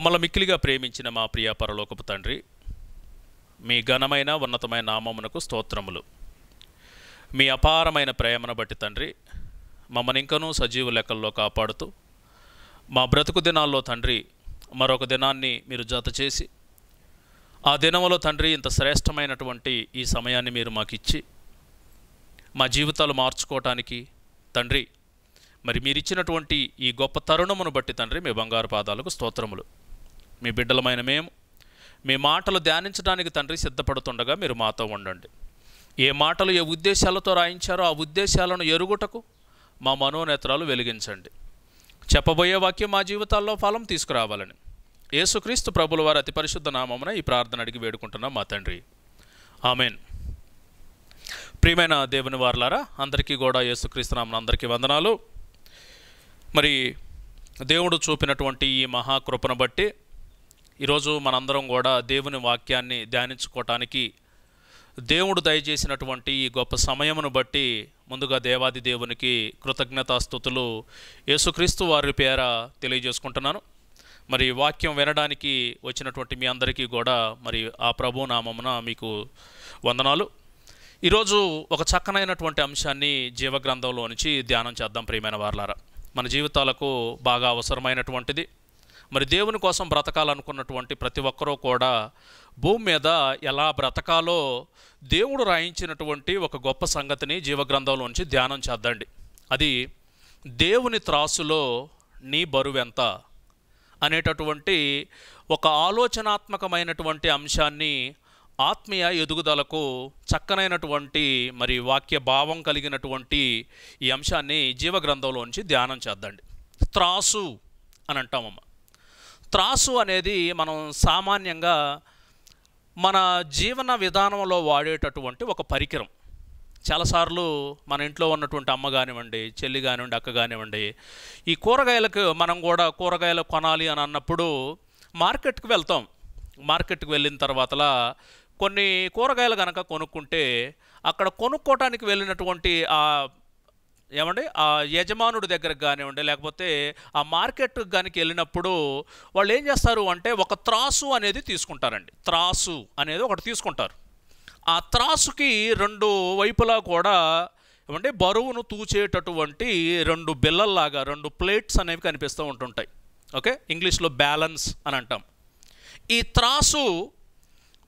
మమ్మల్ని మిక్కిలిగా ప్రేమించిన మా ప్రియ పరలోకపు తండ్రి మీ ఘనమైన ఉన్నతమైన నామమునకు స్తోత్రములు మీ అపారమైన ప్రేమను బట్టి తండ్రి మమ్మల్ని ఇంకనూ సజీవ లెక్కల్లో కాపాడుతూ మా బ్రతుకు దినాల్లో తండ్రి మరొక దినాన్ని మీరు జత చేసి ఆ దినంలో తండ్రి ఇంత శ్రేష్టమైనటువంటి ఈ సమయాన్ని మీరు మాకు ఇచ్చి మా జీవితాలు మార్చుకోవటానికి తండ్రి మరి మీరిచ్చినటువంటి ఈ గొప్ప తరుణమును బట్టి తండ్రి మీ బంగారు పాదాలకు స్తోత్రములు మీ బిడ్డలమైన మేము మీ మాటలు ధ్యానించడానికి తండ్రి సిద్ధపడుతుండగా మీరు మాతో ఉండండి ఏ మాటలు ఏ ఉద్దేశాలతో రాయించారో ఆ ఉద్దేశాలను ఎరుగుటకు మా మనోనేత్రాలు వెలిగించండి చెప్పబోయే వాక్యం మా జీవితాల్లో ఫలం తీసుకురావాలని యేసుక్రీస్తు ప్రభుల వారి అతి పరిశుద్ధ నామమున ఈ ప్రార్థన అడిగి వేడుకుంటున్నాం మా తండ్రి ఆమెన్ ప్రియమైన దేవుని వార్లారా అందరికీ కూడా యేసుక్రీస్తు నామన అందరికీ వందనాలు మరి దేవుడు చూపినటువంటి ఈ మహాకృపను బట్టి ఈరోజు మనందరం కూడా దేవుని వాక్యాన్ని ధ్యానించుకోవటానికి దేవుడు దయచేసినటువంటి ఈ గొప్ప సమయమును బట్టి ముందుగా దేవాది దేవునికి కృతజ్ఞతాస్థుతులు యేసుక్రీస్తు వారి పేర తెలియజేసుకుంటున్నాను మరి వాక్యం వినడానికి వచ్చినటువంటి మీ అందరికీ కూడా మరి ఆ ప్రభు నామమున మీకు వందనాలు ఈరోజు ఒక చక్కనైనటువంటి అంశాన్ని జీవగ్రంథంలో నుంచి ధ్యానం చేద్దాం ప్రియమైన వార్లారా మన జీవితాలకు బాగా అవసరమైనటువంటిది మరి దేవుని కోసం బ్రతకాలనుకున్నటువంటి ప్రతి ఒక్కరూ కూడా భూమి మీద ఎలా బ్రతకాలో దేవుడు రాయించినటువంటి ఒక గొప్ప సంగతిని జీవగ్రంథంలోంచి ధ్యానం చేద్దండి అది దేవుని త్రాసులో నీ బరువెంత అనేటటువంటి ఒక ఆలోచనాత్మకమైనటువంటి అంశాన్ని ఆత్మీయ ఎదుగుదలకు చక్కనైనటువంటి మరి వాక్య భావం కలిగినటువంటి ఈ అంశాన్ని జీవగ్రంథంలోంచి ధ్యానం చేద్దండి త్రాసు అని అంటామమ్మ త్రాసు అనేది మనం సామాన్యంగా మన జీవన విధానంలో వాడేటటువంటి ఒక పరికరం చాలాసార్లు మన ఇంట్లో ఉన్నటువంటి అమ్మ కానివ్వండి చెల్లి కానివ్వండి అక్క కానివ్వండి ఈ కూరగాయలకు మనం కూడా కూరగాయలు కొనాలి అని అన్నప్పుడు మార్కెట్కి వెళ్తాం మార్కెట్కి వెళ్ళిన తర్వాతలా కొన్ని కూరగాయలు కనుక కొనుక్కుంటే అక్కడ కొనుక్కోవటానికి వెళ్ళినటువంటి ఆ ఏమండి ఆ యజమానుడి దగ్గరకు కానివ్వండి లేకపోతే ఆ మార్కెట్ కానీ వెళ్ళినప్పుడు వాళ్ళు ఏం చేస్తారు అంటే ఒక త్రాసు అనేది తీసుకుంటారండి త్రాసు అనేది ఒకటి తీసుకుంటారు ఆ త్రాసుకి రెండు వైపులా కూడా ఏమంటే బరువును తూచేటటువంటి రెండు బిల్లల్లాగా రెండు ప్లేట్స్ అనేవి కనిపిస్తూ ఉంటుంటాయి ఓకే ఇంగ్లీష్లో బ్యాలెన్స్ అని అంటాం ఈ త్రాసు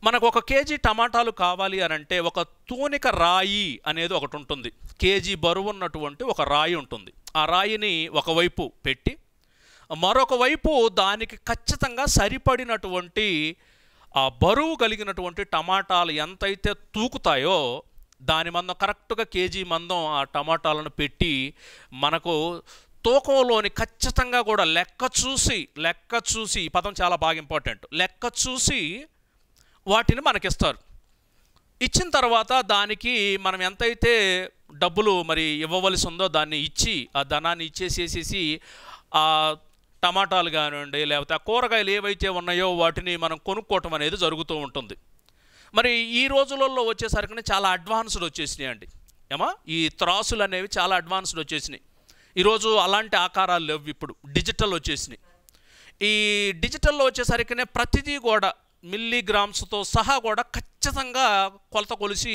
మనకు ఒక కేజీ టమాటాలు కావాలి అని అంటే ఒక తూనిక రాయి అనేది ఒకటి ఉంటుంది కేజీ బరువు ఉన్నటువంటి ఒక రాయి ఉంటుంది ఆ రాయిని ఒకవైపు పెట్టి మరొక వైపు దానికి ఖచ్చితంగా సరిపడినటువంటి ఆ బరువు కలిగినటువంటి టమాటాలు ఎంతైతే తూకుతాయో దాని మందం కరెక్ట్గా కేజీ మందం ఆ టమాటాలను పెట్టి మనకు తూకంలోని ఖచ్చితంగా కూడా లెక్క చూసి లెక్క చూసి ఈ పదం చాలా బాగా ఇంపార్టెంట్ లెక్క చూసి వాటిని మనకిస్తారు ఇచ్చిన తర్వాత దానికి మనం ఎంతైతే డబ్బులు మరి ఇవ్వవలసి ఉందో దాన్ని ఇచ్చి ఆ ధనాన్ని ఇచ్చేసేసేసి ఆ టమాటాలు కానివ్వండి లేకపోతే ఆ కూరగాయలు ఏవైతే ఉన్నాయో వాటిని మనం కొనుక్కోవటం అనేది జరుగుతూ ఉంటుంది మరి ఈ రోజులలో వచ్చేసరికి చాలా అడ్వాన్స్డ్ వచ్చేసినాయి అండి ఏమా ఈ త్రాసులు అనేవి చాలా అడ్వాన్స్డ్ వచ్చేసినాయి ఈరోజు అలాంటి ఆకారాలు లేవు ఇప్పుడు డిజిటల్ వచ్చేసినాయి ఈ డిజిటల్లో వచ్చేసరికినే ప్రతిదీ కూడా మిల్లీగ్రామ్స్తో సహా కూడా ఖచ్చితంగా కొలత కొలిసి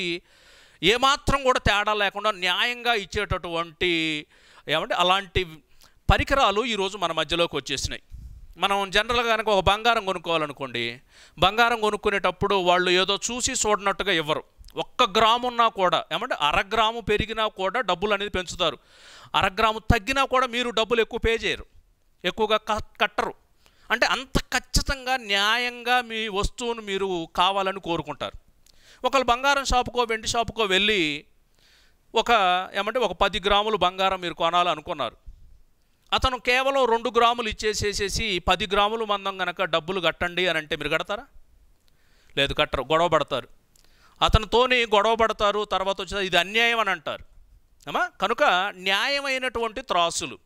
ఏమాత్రం కూడా తేడా లేకుండా న్యాయంగా ఇచ్చేటటువంటి ఏమంటే అలాంటి పరికరాలు ఈరోజు మన మధ్యలోకి వచ్చేసినాయి మనం జనరల్గా కనుక ఒక బంగారం కొనుక్కోవాలనుకోండి బంగారం కొనుక్కునేటప్పుడు వాళ్ళు ఏదో చూసి చూడనట్టుగా ఇవ్వరు ఒక్క గ్రాము ఉన్నా కూడా ఏమంటే అరగ్రాము పెరిగినా కూడా డబ్బులు అనేది పెంచుతారు అరగ్రాము తగ్గినా కూడా మీరు డబ్బులు ఎక్కువ పే చేయరు ఎక్కువగా కట్టరు అంటే అంత ఖచ్చితంగా న్యాయంగా మీ వస్తువును మీరు కావాలని కోరుకుంటారు ఒకళ్ళు బంగారం షాపుకో వెండి షాపుకో వెళ్ళి ఒక ఏమంటే ఒక పది గ్రాములు బంగారం మీరు కొనాలనుకున్నారు అతను కేవలం రెండు గ్రాములు ఇచ్చేసేసేసి పది గ్రాములు మందం గనక డబ్బులు కట్టండి అని అంటే మీరు కడతారా లేదు కట్టరు గొడవ పడతారు అతనితోని గొడవ పడతారు తర్వాత వచ్చిన ఇది అన్యాయం అని అంటారు ఏమా కనుక న్యాయమైనటువంటి త్రాసులు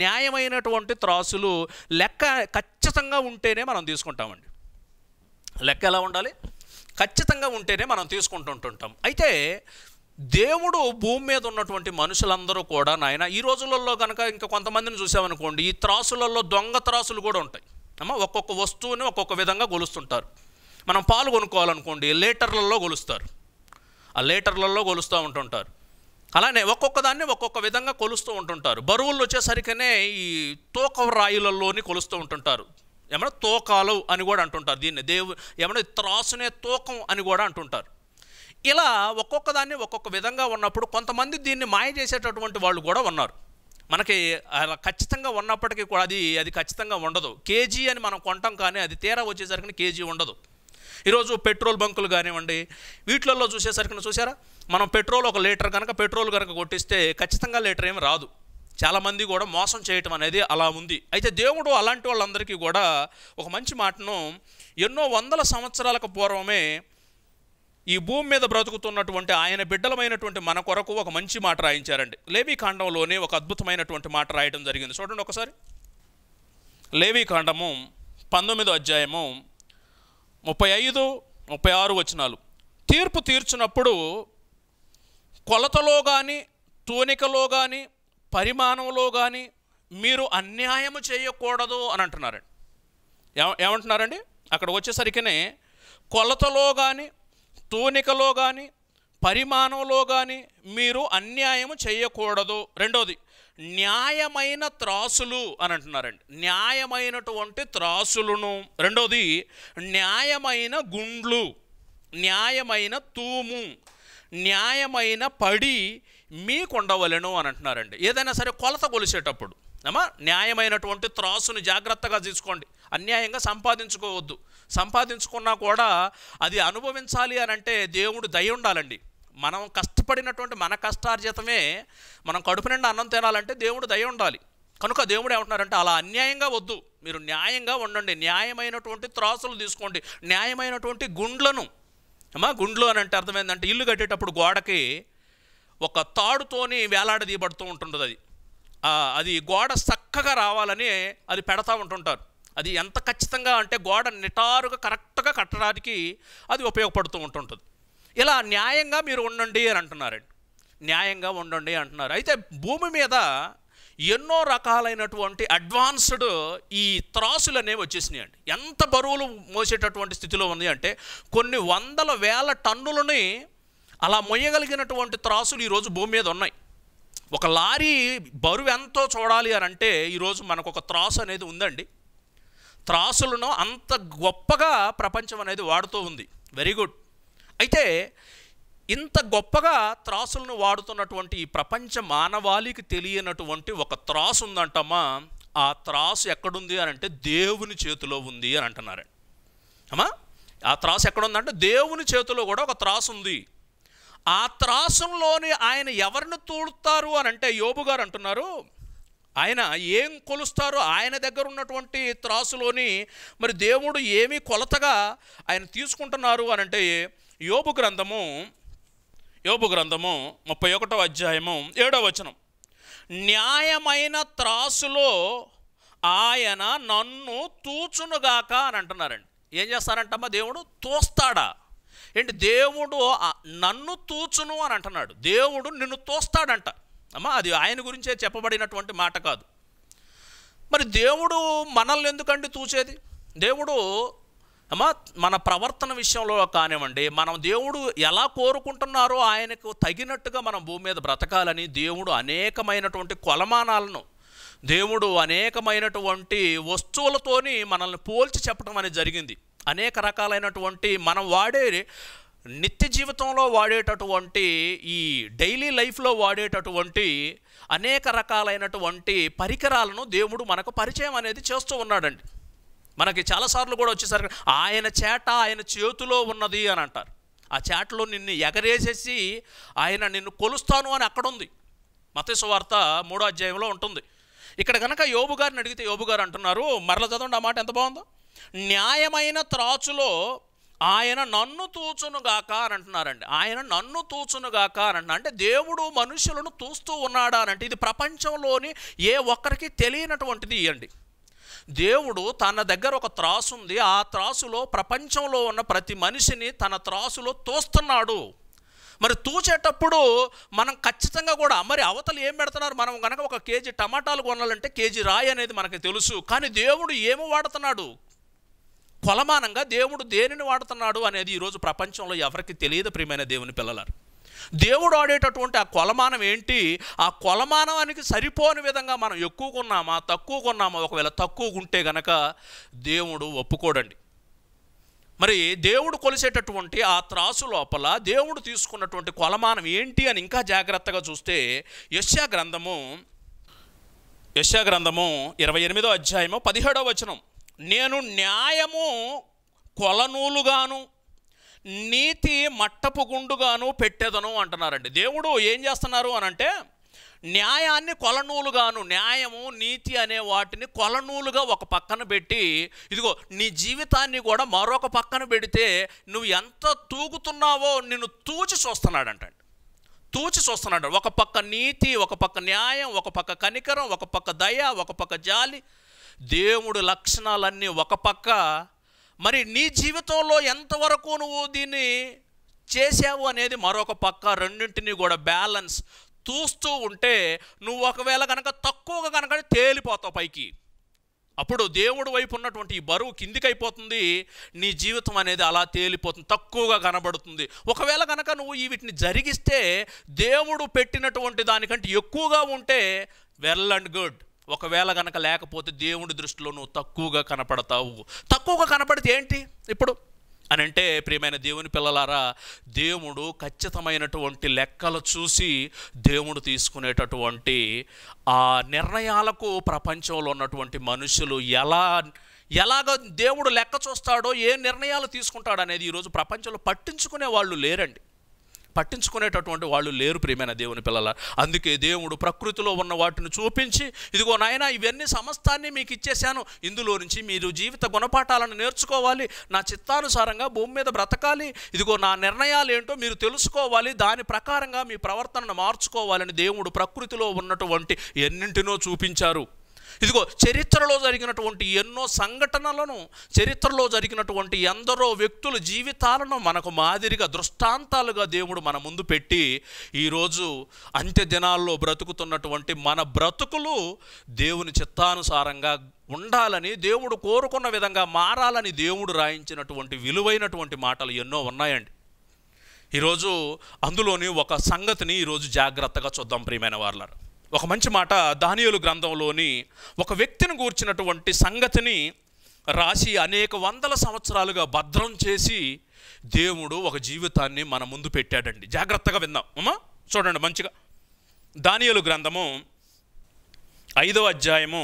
న్యాయమైనటువంటి త్రాసులు లెక్క ఖచ్చితంగా ఉంటేనే మనం తీసుకుంటామండి లెక్క ఎలా ఉండాలి ఖచ్చితంగా ఉంటేనే మనం తీసుకుంటుంటుంటాం అయితే దేవుడు భూమి మీద ఉన్నటువంటి మనుషులందరూ కూడా నాయన ఈ రోజులలో కనుక ఇంకా కొంతమందిని చూసామనుకోండి ఈ త్రాసులలో దొంగ త్రాసులు కూడా ఉంటాయి అమ్మ ఒక్కొక్క వస్తువుని ఒక్కొక్క విధంగా గొలుస్తుంటారు మనం పాలు కొనుక్కోవాలనుకోండి లీటర్లలో గొలుస్తారు ఆ లీటర్లలో గొలుస్తూ ఉంటుంటారు అలానే ఒక్కొక్క దాన్ని ఒక్కొక్క విధంగా కొలుస్తూ ఉంటుంటారు బరువులు వచ్చేసరికనే ఈ తోక రాయిలలోని కొలుస్తూ ఉంటుంటారు ఏమైనా తోకాలు అని కూడా అంటుంటారు దీన్ని దేవు ఏమైనా త్రాసునే తూకం అని కూడా అంటుంటారు ఇలా ఒక్కొక్క దాన్ని ఒక్కొక్క విధంగా ఉన్నప్పుడు కొంతమంది దీన్ని మాయ చేసేటటువంటి వాళ్ళు కూడా ఉన్నారు మనకి అలా ఖచ్చితంగా ఉన్నప్పటికీ కూడా అది అది ఖచ్చితంగా ఉండదు కేజీ అని మనం కొంటాం కానీ అది తీరా వచ్చేసరికి కేజీ ఉండదు ఈరోజు పెట్రోల్ బంకులు కానివ్వండి వీటిలలో చూసేసరికి చూసారా మనం పెట్రోల్ ఒక లీటర్ కనుక పెట్రోల్ కనుక కొట్టిస్తే ఖచ్చితంగా లీటర్ ఏమి రాదు చాలామంది కూడా మోసం చేయటం అనేది అలా ఉంది అయితే దేవుడు అలాంటి వాళ్ళందరికీ కూడా ఒక మంచి మాటను ఎన్నో వందల సంవత్సరాలకు పూర్వమే ఈ భూమి మీద బ్రతుకుతున్నటువంటి ఆయన బిడ్డలమైనటువంటి మన కొరకు ఒక మంచి మాట రాయించారండి లేవీ కాండంలోనే ఒక అద్భుతమైనటువంటి మాట రాయడం జరిగింది చూడండి ఒకసారి లేవీ కాండము పంతొమ్మిదో అధ్యాయము ముప్పై ఐదు ముప్పై ఆరు వచనాలు తీర్పు తీర్చినప్పుడు కొలతలో కానీ తూనికలో కానీ పరిమాణంలో కానీ మీరు అన్యాయము చేయకూడదు అని అంటున్నారండి ఏమంటున్నారండి అక్కడ వచ్చేసరికినే కొలతలో కానీ తూనికలో కానీ పరిమాణంలో కానీ మీరు అన్యాయము చేయకూడదు రెండోది న్యాయమైన త్రాసులు అని అంటున్నారండి న్యాయమైనటువంటి త్రాసులను రెండోది న్యాయమైన గుండ్లు న్యాయమైన తూము న్యాయమైన పడి మీకుండవలను అని అంటున్నారండి ఏదైనా సరే కొలత కొలిసేటప్పుడు అమ్మా న్యాయమైనటువంటి త్రాసును జాగ్రత్తగా తీసుకోండి అన్యాయంగా సంపాదించుకోవద్దు సంపాదించుకున్నా కూడా అది అనుభవించాలి అని అంటే దేవుడు దయ ఉండాలండి మనం కష్టపడినటువంటి మన కష్టార్జితమే మనం కడుపు నిండా అన్నం తినాలంటే దేవుడు దయ ఉండాలి కనుక దేవుడు ఏమంటున్నారంటే అలా అన్యాయంగా వద్దు మీరు న్యాయంగా ఉండండి న్యాయమైనటువంటి త్రాసులు తీసుకోండి న్యాయమైనటువంటి గుండ్లను అమ్మా గుండ్లు అని అంటే అర్థమైందంటే ఇల్లు కట్టేటప్పుడు గోడకి ఒక తాడుతోని వేలాడదీయబడుతూ ఉంటుంటుంది అది అది గోడ చక్కగా రావాలని అది పెడతా ఉంటుంటారు అది ఎంత ఖచ్చితంగా అంటే గోడ నిటారుగా కరెక్ట్గా కట్టడానికి అది ఉపయోగపడుతూ ఉంటుంటుంది ఇలా న్యాయంగా మీరు ఉండండి అని అంటున్నారండి న్యాయంగా ఉండండి అంటున్నారు అయితే భూమి మీద ఎన్నో రకాలైనటువంటి అడ్వాన్స్డ్ ఈ త్రాసులు అనేవి వచ్చేసినాయి అండి ఎంత బరువులు మోసేటటువంటి స్థితిలో ఉంది అంటే కొన్ని వందల వేల టన్నులని అలా మొయ్యగలిగినటువంటి త్రాసులు ఈరోజు భూమి మీద ఉన్నాయి ఒక లారీ బరువు ఎంతో చూడాలి అని అంటే ఈరోజు మనకు ఒక త్రాసు అనేది ఉందండి త్రాసులను అంత గొప్పగా ప్రపంచం అనేది వాడుతూ ఉంది వెరీ గుడ్ అయితే ఇంత గొప్పగా త్రాసులను వాడుతున్నటువంటి ఈ ప్రపంచ మానవాళికి తెలియనటువంటి ఒక త్రాసు ఉందంటమ్మా ఆ త్రాసు ఎక్కడుంది అని అంటే దేవుని చేతిలో ఉంది అని అంటున్నారు అమ్మా ఆ త్రాసు ఎక్కడుందంటే దేవుని చేతిలో కూడా ఒక త్రాసు ఉంది ఆ త్రాసంలోని ఆయన ఎవరిని తూడుతారు అని అంటే యోబు గారు అంటున్నారు ఆయన ఏం కొలుస్తారు ఆయన దగ్గర ఉన్నటువంటి త్రాసులోని మరి దేవుడు ఏమి కొలతగా ఆయన తీసుకుంటున్నారు అని అంటే యోబు గ్రంథము యోపు గ్రంథము ముప్పై ఒకటో అధ్యాయము ఏడో వచనం న్యాయమైన త్రాసులో ఆయన నన్ను తూచునుగాక అని అంటున్నారండి ఏం చేస్తారంటమ్మా దేవుడు తోస్తాడా ఏంటి దేవుడు నన్ను తూచును అని అంటున్నాడు దేవుడు నిన్ను తోస్తాడంట అమ్మా అది ఆయన గురించే చెప్పబడినటువంటి మాట కాదు మరి దేవుడు మనల్ని ఎందుకండి తూచేది దేవుడు అమ్మా మన ప్రవర్తన విషయంలో కానివ్వండి మనం దేవుడు ఎలా కోరుకుంటున్నారో ఆయనకు తగినట్టుగా మనం భూమి మీద బ్రతకాలని దేవుడు అనేకమైనటువంటి కొలమానాలను దేవుడు అనేకమైనటువంటి వస్తువులతోని మనల్ని పోల్చి చెప్పడం అనేది జరిగింది అనేక రకాలైనటువంటి మనం వాడే నిత్య జీవితంలో వాడేటటువంటి ఈ డైలీ లైఫ్లో వాడేటటువంటి అనేక రకాలైనటువంటి పరికరాలను దేవుడు మనకు పరిచయం అనేది చేస్తూ ఉన్నాడండి మనకి చాలాసార్లు కూడా వచ్చేసరికి ఆయన చేట ఆయన చేతిలో ఉన్నది అని అంటారు ఆ చేటలో నిన్ను ఎగరేసేసి ఆయన నిన్ను కొలుస్తాను అని అక్కడ ఉంది మతేసు వార్త మూడో అధ్యాయంలో ఉంటుంది ఇక్కడ కనుక యోబు గారిని అడిగితే యోబు గారు అంటున్నారు మరల చదవండి ఆ మాట ఎంత బాగుందో న్యాయమైన త్రాచులో ఆయన నన్ను తూచునుగాక అని అంటున్నారండి ఆయన నన్ను తూచునుగాక అని అంటున్నా అంటే దేవుడు మనుషులను తూస్తూ ఉన్నాడా అని అంటే ఇది ప్రపంచంలోని ఏ ఒక్కరికి తెలియనటువంటిది ఇవ్వండి దేవుడు తన దగ్గర ఒక త్రాసు ఉంది ఆ త్రాసులో ప్రపంచంలో ఉన్న ప్రతి మనిషిని తన త్రాసులో తోస్తున్నాడు మరి తూచేటప్పుడు మనం ఖచ్చితంగా కూడా మరి అవతలు ఏం పెడుతున్నారు మనం కనుక ఒక కేజీ టమాటాలు కొనాలంటే కేజీ రాయి అనేది మనకు తెలుసు కానీ దేవుడు ఏమి వాడుతున్నాడు కొలమానంగా దేవుడు దేనిని వాడుతున్నాడు అనేది ఈరోజు ప్రపంచంలో ఎవరికి తెలియదు ప్రియమైన దేవుని పిల్లలారు దేవుడు ఆడేటటువంటి ఆ కొలమానం ఏంటి ఆ కొలమానానికి సరిపోని విధంగా మనం ఎక్కువ కొన్నామా తక్కువ కొన్నామా ఒకవేళ తక్కువ ఉంటే గనక దేవుడు ఒప్పుకోడండి మరి దేవుడు కొలిసేటటువంటి ఆ త్రాసు లోపల దేవుడు తీసుకున్నటువంటి కొలమానం ఏంటి అని ఇంకా జాగ్రత్తగా చూస్తే యశ్యా గ్రంథము యశ్యా గ్రంథము ఇరవై ఎనిమిదో అధ్యాయము పదిహేడో వచనం నేను న్యాయము కొలనూలుగాను నీతి మట్టపు గుండుగాను పెట్టెదను అంటున్నారండి దేవుడు ఏం చేస్తున్నారు అని అంటే న్యాయాన్ని కొలనూలుగాను న్యాయము నీతి అనే వాటిని కొలనూలుగా ఒక పక్కన పెట్టి ఇదిగో నీ జీవితాన్ని కూడా మరొక పక్కన పెడితే నువ్వు ఎంత తూగుతున్నావో నిన్ను తూచి చూస్తున్నాడంటండి తూచి చూస్తున్నాడు ఒక పక్క నీతి ఒక పక్క న్యాయం ఒక పక్క కనికరం ఒక పక్క దయ ఒక పక్క జాలి దేవుడు లక్షణాలన్నీ ఒక పక్క మరి నీ జీవితంలో ఎంతవరకు నువ్వు దీన్ని చేసావు అనేది మరొక పక్క రెండింటిని కూడా బ్యాలెన్స్ చూస్తూ ఉంటే నువ్వు ఒకవేళ కనుక తక్కువగా కనుక తేలిపోతావు పైకి అప్పుడు దేవుడు వైపు ఉన్నటువంటి ఈ బరువు కిందికైపోతుంది నీ జీవితం అనేది అలా తేలిపోతుంది తక్కువగా కనబడుతుంది ఒకవేళ కనుక నువ్వు ఈ వీటిని జరిగిస్తే దేవుడు పెట్టినటువంటి దానికంటే ఎక్కువగా ఉంటే వెల్ అండ్ గుడ్ ఒకవేళ కనుక లేకపోతే దేవుడి దృష్టిలో నువ్వు తక్కువగా కనపడతావు తక్కువగా కనపడితే ఏంటి ఇప్పుడు అని అంటే ప్రియమైన దేవుని పిల్లలారా దేవుడు ఖచ్చితమైనటువంటి లెక్కలు చూసి దేవుడు తీసుకునేటటువంటి ఆ నిర్ణయాలకు ప్రపంచంలో ఉన్నటువంటి మనుషులు ఎలా ఎలాగ దేవుడు లెక్క చూస్తాడో ఏ నిర్ణయాలు తీసుకుంటాడనేది ఈరోజు ప్రపంచంలో పట్టించుకునే వాళ్ళు లేరండి పట్టించుకునేటటువంటి వాళ్ళు లేరు ప్రియమైన దేవుని పిల్లల అందుకే దేవుడు ప్రకృతిలో ఉన్న వాటిని చూపించి ఇదిగో నాయన ఇవన్నీ సమస్తాన్ని మీకు ఇచ్చేశాను ఇందులో నుంచి మీరు జీవిత గుణపాఠాలను నేర్చుకోవాలి నా చిత్తానుసారంగా భూమి మీద బ్రతకాలి ఇదిగో నా నిర్ణయాలు ఏంటో మీరు తెలుసుకోవాలి దాని ప్రకారంగా మీ ప్రవర్తనను మార్చుకోవాలని దేవుడు ప్రకృతిలో ఉన్నటువంటి ఎన్నింటినో చూపించారు ఇదిగో చరిత్రలో జరిగినటువంటి ఎన్నో సంఘటనలను చరిత్రలో జరిగినటువంటి ఎందరో వ్యక్తుల జీవితాలను మనకు మాదిరిగా దృష్టాంతాలుగా దేవుడు మన ముందు పెట్టి ఈరోజు అంత్య దినాల్లో బ్రతుకుతున్నటువంటి మన బ్రతుకులు దేవుని చిత్తానుసారంగా ఉండాలని దేవుడు కోరుకున్న విధంగా మారాలని దేవుడు రాయించినటువంటి విలువైనటువంటి మాటలు ఎన్నో ఉన్నాయండి ఈరోజు అందులోని ఒక సంగతిని ఈరోజు జాగ్రత్తగా చూద్దాం ప్రియమైన వాళ్ళారు ఒక మంచి మాట దానియులు గ్రంథంలోని ఒక వ్యక్తిని గూర్చినటువంటి సంగతిని రాసి అనేక వందల సంవత్సరాలుగా భద్రం చేసి దేవుడు ఒక జీవితాన్ని మన ముందు పెట్టాడండి జాగ్రత్తగా విందాం అమ్మా చూడండి మంచిగా దానియలు గ్రంథము ఐదవ అధ్యాయము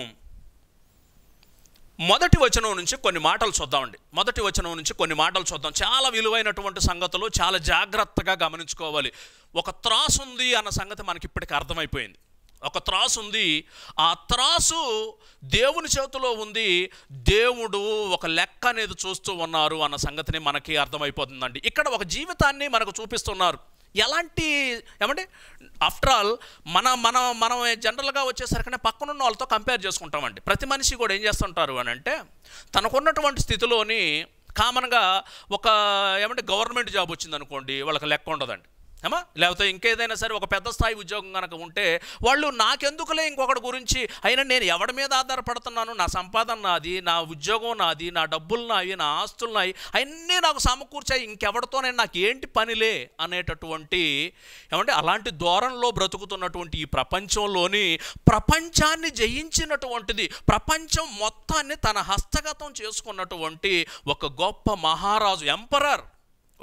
మొదటి వచనం నుంచి కొన్ని మాటలు చూద్దామండి మొదటి వచనం నుంచి కొన్ని మాటలు చూద్దాం చాలా విలువైనటువంటి సంగతులు చాలా జాగ్రత్తగా గమనించుకోవాలి ఒక త్రాసు ఉంది అన్న సంగతి మనకి ఇప్పటికీ అర్థమైపోయింది ఒక త్రాసు ఉంది ఆ త్రాసు దేవుని చేతిలో ఉంది దేవుడు ఒక లెక్క అనేది చూస్తూ ఉన్నారు అన్న సంగతిని మనకి అర్థమైపోతుందండి ఇక్కడ ఒక జీవితాన్ని మనకు చూపిస్తున్నారు ఎలాంటి ఏమంటే ఆఫ్టర్ ఆల్ మన మన మనం జనరల్గా వచ్చేసరికనే పక్కనున్న వాళ్ళతో కంపేర్ చేసుకుంటామండి ప్రతి మనిషి కూడా ఏం చేస్తుంటారు అని అంటే తనకున్నటువంటి స్థితిలోని కామన్గా ఒక ఏమంటే గవర్నమెంట్ జాబ్ వచ్చిందనుకోండి వాళ్ళకి లెక్క ఉండదండి ఏమా లేకపోతే ఇంకేదైనా సరే ఒక పెద్ద స్థాయి ఉద్యోగం కనుక ఉంటే వాళ్ళు నాకెందుకులే ఇంకొకటి గురించి అయినా నేను ఎవడి మీద ఆధారపడుతున్నాను నా సంపాదన నాది నా ఉద్యోగం నాది నా డబ్బులు నావి నా ఆస్తులు నాయి అవన్నీ నాకు సమకూర్చాయి ఇంకెవరితోనే నాకు ఏంటి పనిలే అనేటటువంటి ఏమంటే అలాంటి దూరంలో బ్రతుకుతున్నటువంటి ఈ ప్రపంచంలోని ప్రపంచాన్ని జయించినటువంటిది ప్రపంచం మొత్తాన్ని తన హస్తగతం చేసుకున్నటువంటి ఒక గొప్ప మహారాజు ఎంపరర్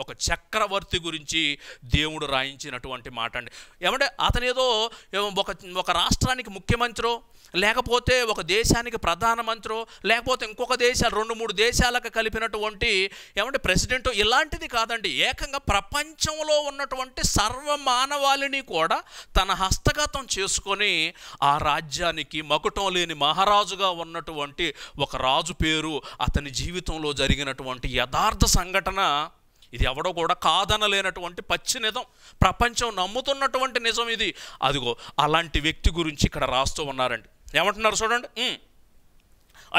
ఒక చక్రవర్తి గురించి దేవుడు రాయించినటువంటి మాట అండి ఏమంటే ఏదో ఒక ఒక రాష్ట్రానికి ముఖ్యమంత్రో లేకపోతే ఒక దేశానికి ప్రధానమంత్రో లేకపోతే ఇంకొక దేశాలు రెండు మూడు దేశాలకు కలిపినటువంటి ఏమంటే ప్రెసిడెంట్ ఇలాంటిది కాదండి ఏకంగా ప్రపంచంలో ఉన్నటువంటి సర్వ మానవాళిని కూడా తన హస్తగతం చేసుకొని ఆ రాజ్యానికి మకుటం లేని మహారాజుగా ఉన్నటువంటి ఒక రాజు పేరు అతని జీవితంలో జరిగినటువంటి యథార్థ సంఘటన ఇది ఎవడో కూడా కాదనలేనటువంటి పచ్చి నిజం ప్రపంచం నమ్ముతున్నటువంటి నిజం ఇది అదిగో అలాంటి వ్యక్తి గురించి ఇక్కడ రాస్తూ ఉన్నారండి ఏమంటున్నారు చూడండి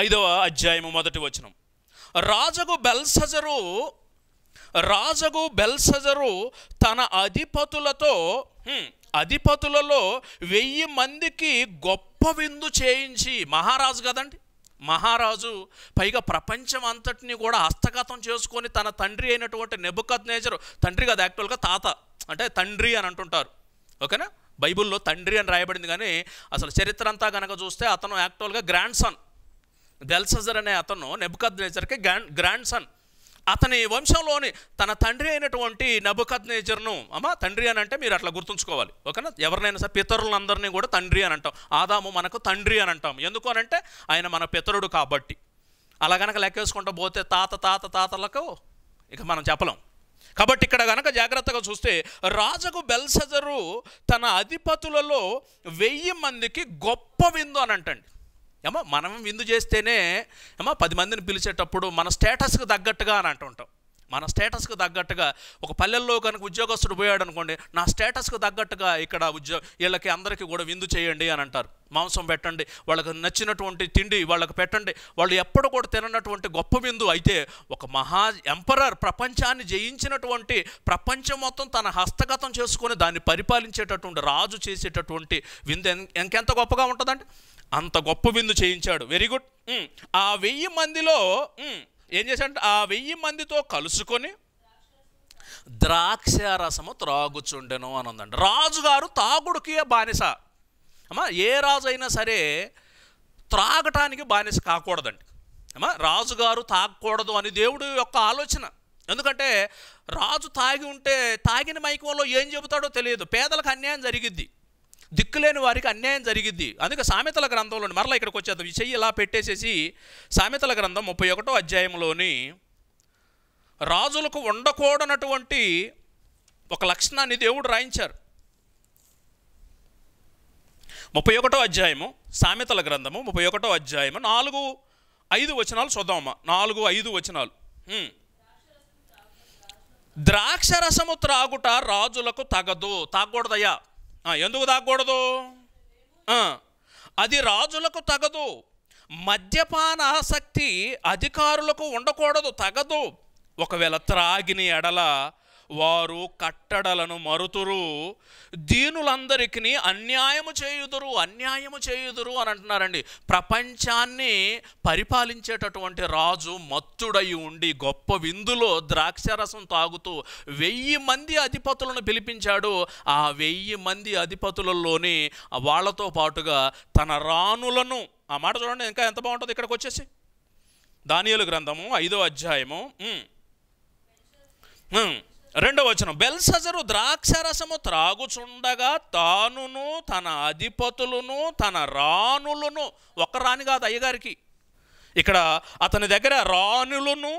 ఐదవ అధ్యాయము మొదటి వచనం రాజగు బెల్సజరు రాజగు బెల్సజరు తన అధిపతులతో అధిపతులలో వెయ్యి మందికి గొప్ప విందు చేయించి మహారాజు కదండి మహారాజు పైగా ప్రపంచం అంతటిని కూడా హస్తగతం చేసుకొని తన తండ్రి అయినటువంటి నెబుకత్ నేజర్ తండ్రి కాదు యాక్చువల్గా తాత అంటే తండ్రి అని అంటుంటారు ఓకేనా బైబిల్లో తండ్రి అని రాయబడింది కానీ అసలు చరిత్ర అంతా కనుక చూస్తే అతను యాక్చువల్గా గ్రాండ్ సన్ దెల్సజర్ అనే అతను నెబుకత్ నేజర్కి గ్రాండ్ గ్రాండ్ సన్ అతని వంశంలోని తన తండ్రి అయినటువంటి నబుకద్నేజర్ను అమ్మా తండ్రి అని అంటే మీరు అట్లా గుర్తుంచుకోవాలి ఓకేనా ఎవరినైనా సరే పితరులందరినీ కూడా తండ్రి అని అంటాం ఆదాము మనకు తండ్రి అని అంటాం ఎందుకు అనంటే ఆయన మన పితరుడు కాబట్టి అలా లెక్క వేసుకుంటూ పోతే తాత తాత తాతలకు ఇక మనం చెప్పలేం కాబట్టి ఇక్కడ కనుక జాగ్రత్తగా చూస్తే రాజుకు బెల్సజరు తన అధిపతులలో వెయ్యి మందికి గొప్ప విందు అని అంటండి ఏమో మనం విందు చేస్తేనే ఏమో పది మందిని పిలిచేటప్పుడు మన స్టేటస్కి తగ్గట్టుగా అని అంటుంటాం మన స్టేటస్కి తగ్గట్టుగా ఒక పల్లెల్లో కనుక ఉద్యోగస్తుడు పోయాడు అనుకోండి నా స్టేటస్కి తగ్గట్టుగా ఇక్కడ ఉద్యోగ వీళ్ళకి అందరికీ కూడా విందు చేయండి అని అంటారు మాంసం పెట్టండి వాళ్ళకి నచ్చినటువంటి తిండి వాళ్ళకి పెట్టండి వాళ్ళు ఎప్పుడు కూడా తిననటువంటి గొప్ప విందు అయితే ఒక మహా ఎంపరర్ ప్రపంచాన్ని జయించినటువంటి ప్రపంచం మొత్తం తన హస్తగతం చేసుకొని దాన్ని పరిపాలించేటటువంటి రాజు చేసేటటువంటి విందు ఇంకెంత గొప్పగా ఉంటుందండి అంత గొప్ప విందు చేయించాడు వెరీ గుడ్ ఆ వెయ్యి మందిలో ఏం చేశాడంటే ఆ వెయ్యి మందితో కలుసుకొని ద్రాక్ష రసము త్రాగుచుండెను అని ఉందండి రాజుగారు తాగుడుకి బానిస అమ్మా ఏ రాజు అయినా సరే త్రాగటానికి బానిస కాకూడదండి అమ్మా రాజుగారు తాగకూడదు అని దేవుడు యొక్క ఆలోచన ఎందుకంటే రాజు తాగి ఉంటే తాగిన మైకంలో ఏం చెబుతాడో తెలియదు పేదలకు అన్యాయం జరిగిద్ది దిక్కులేని వారికి అన్యాయం జరిగింది అందుకే సామెతల గ్రంథంలో మరలా ఇక్కడికి వచ్చేద్దాం ఈ చెయ్యి ఇలా పెట్టేసేసి సామెతల గ్రంథం ముప్పై ఒకటో అధ్యాయంలోని రాజులకు ఉండకూడనటువంటి ఒక లక్షణాన్ని దేవుడు రాయించారు ముప్పై ఒకటో అధ్యాయము సామెతల గ్రంథము ముప్పై ఒకటో అధ్యాయము నాలుగు ఐదు వచనాలు చూద్దామమ్మా నాలుగు ఐదు వచనాలు ద్రాక్షరసము త్రాగుట రాజులకు తగదు తాగకూడదయ్యా ఎందుకు తాగకూడదు అది రాజులకు తగదు మద్యపాన ఆసక్తి అధికారులకు ఉండకూడదు తగదు ఒకవేళ త్రాగిన ఎడల వారు కట్టడలను మరుతురు దీనులందరికీ అన్యాయము చేయుదురు అన్యాయము చేయుదురు అని అంటున్నారండి ప్రపంచాన్ని పరిపాలించేటటువంటి రాజు మత్తుడై ఉండి గొప్ప విందులో ద్రాక్షరసం తాగుతూ వెయ్యి మంది అధిపతులను పిలిపించాడు ఆ వెయ్యి మంది అధిపతులలోని వాళ్ళతో పాటుగా తన రాణులను ఆ మాట చూడండి ఇంకా ఎంత బాగుంటుంది ఇక్కడికి వచ్చేసి దానియలు గ్రంథము ఐదో అధ్యాయము రెండవ వచనం బెల్సజరు ద్రాక్షరసము త్రాగుచుండగా తానును తన అధిపతులను తన రాణులను ఒక రాణి కాదు అయ్యగారికి ఇక్కడ అతని దగ్గర రాణులను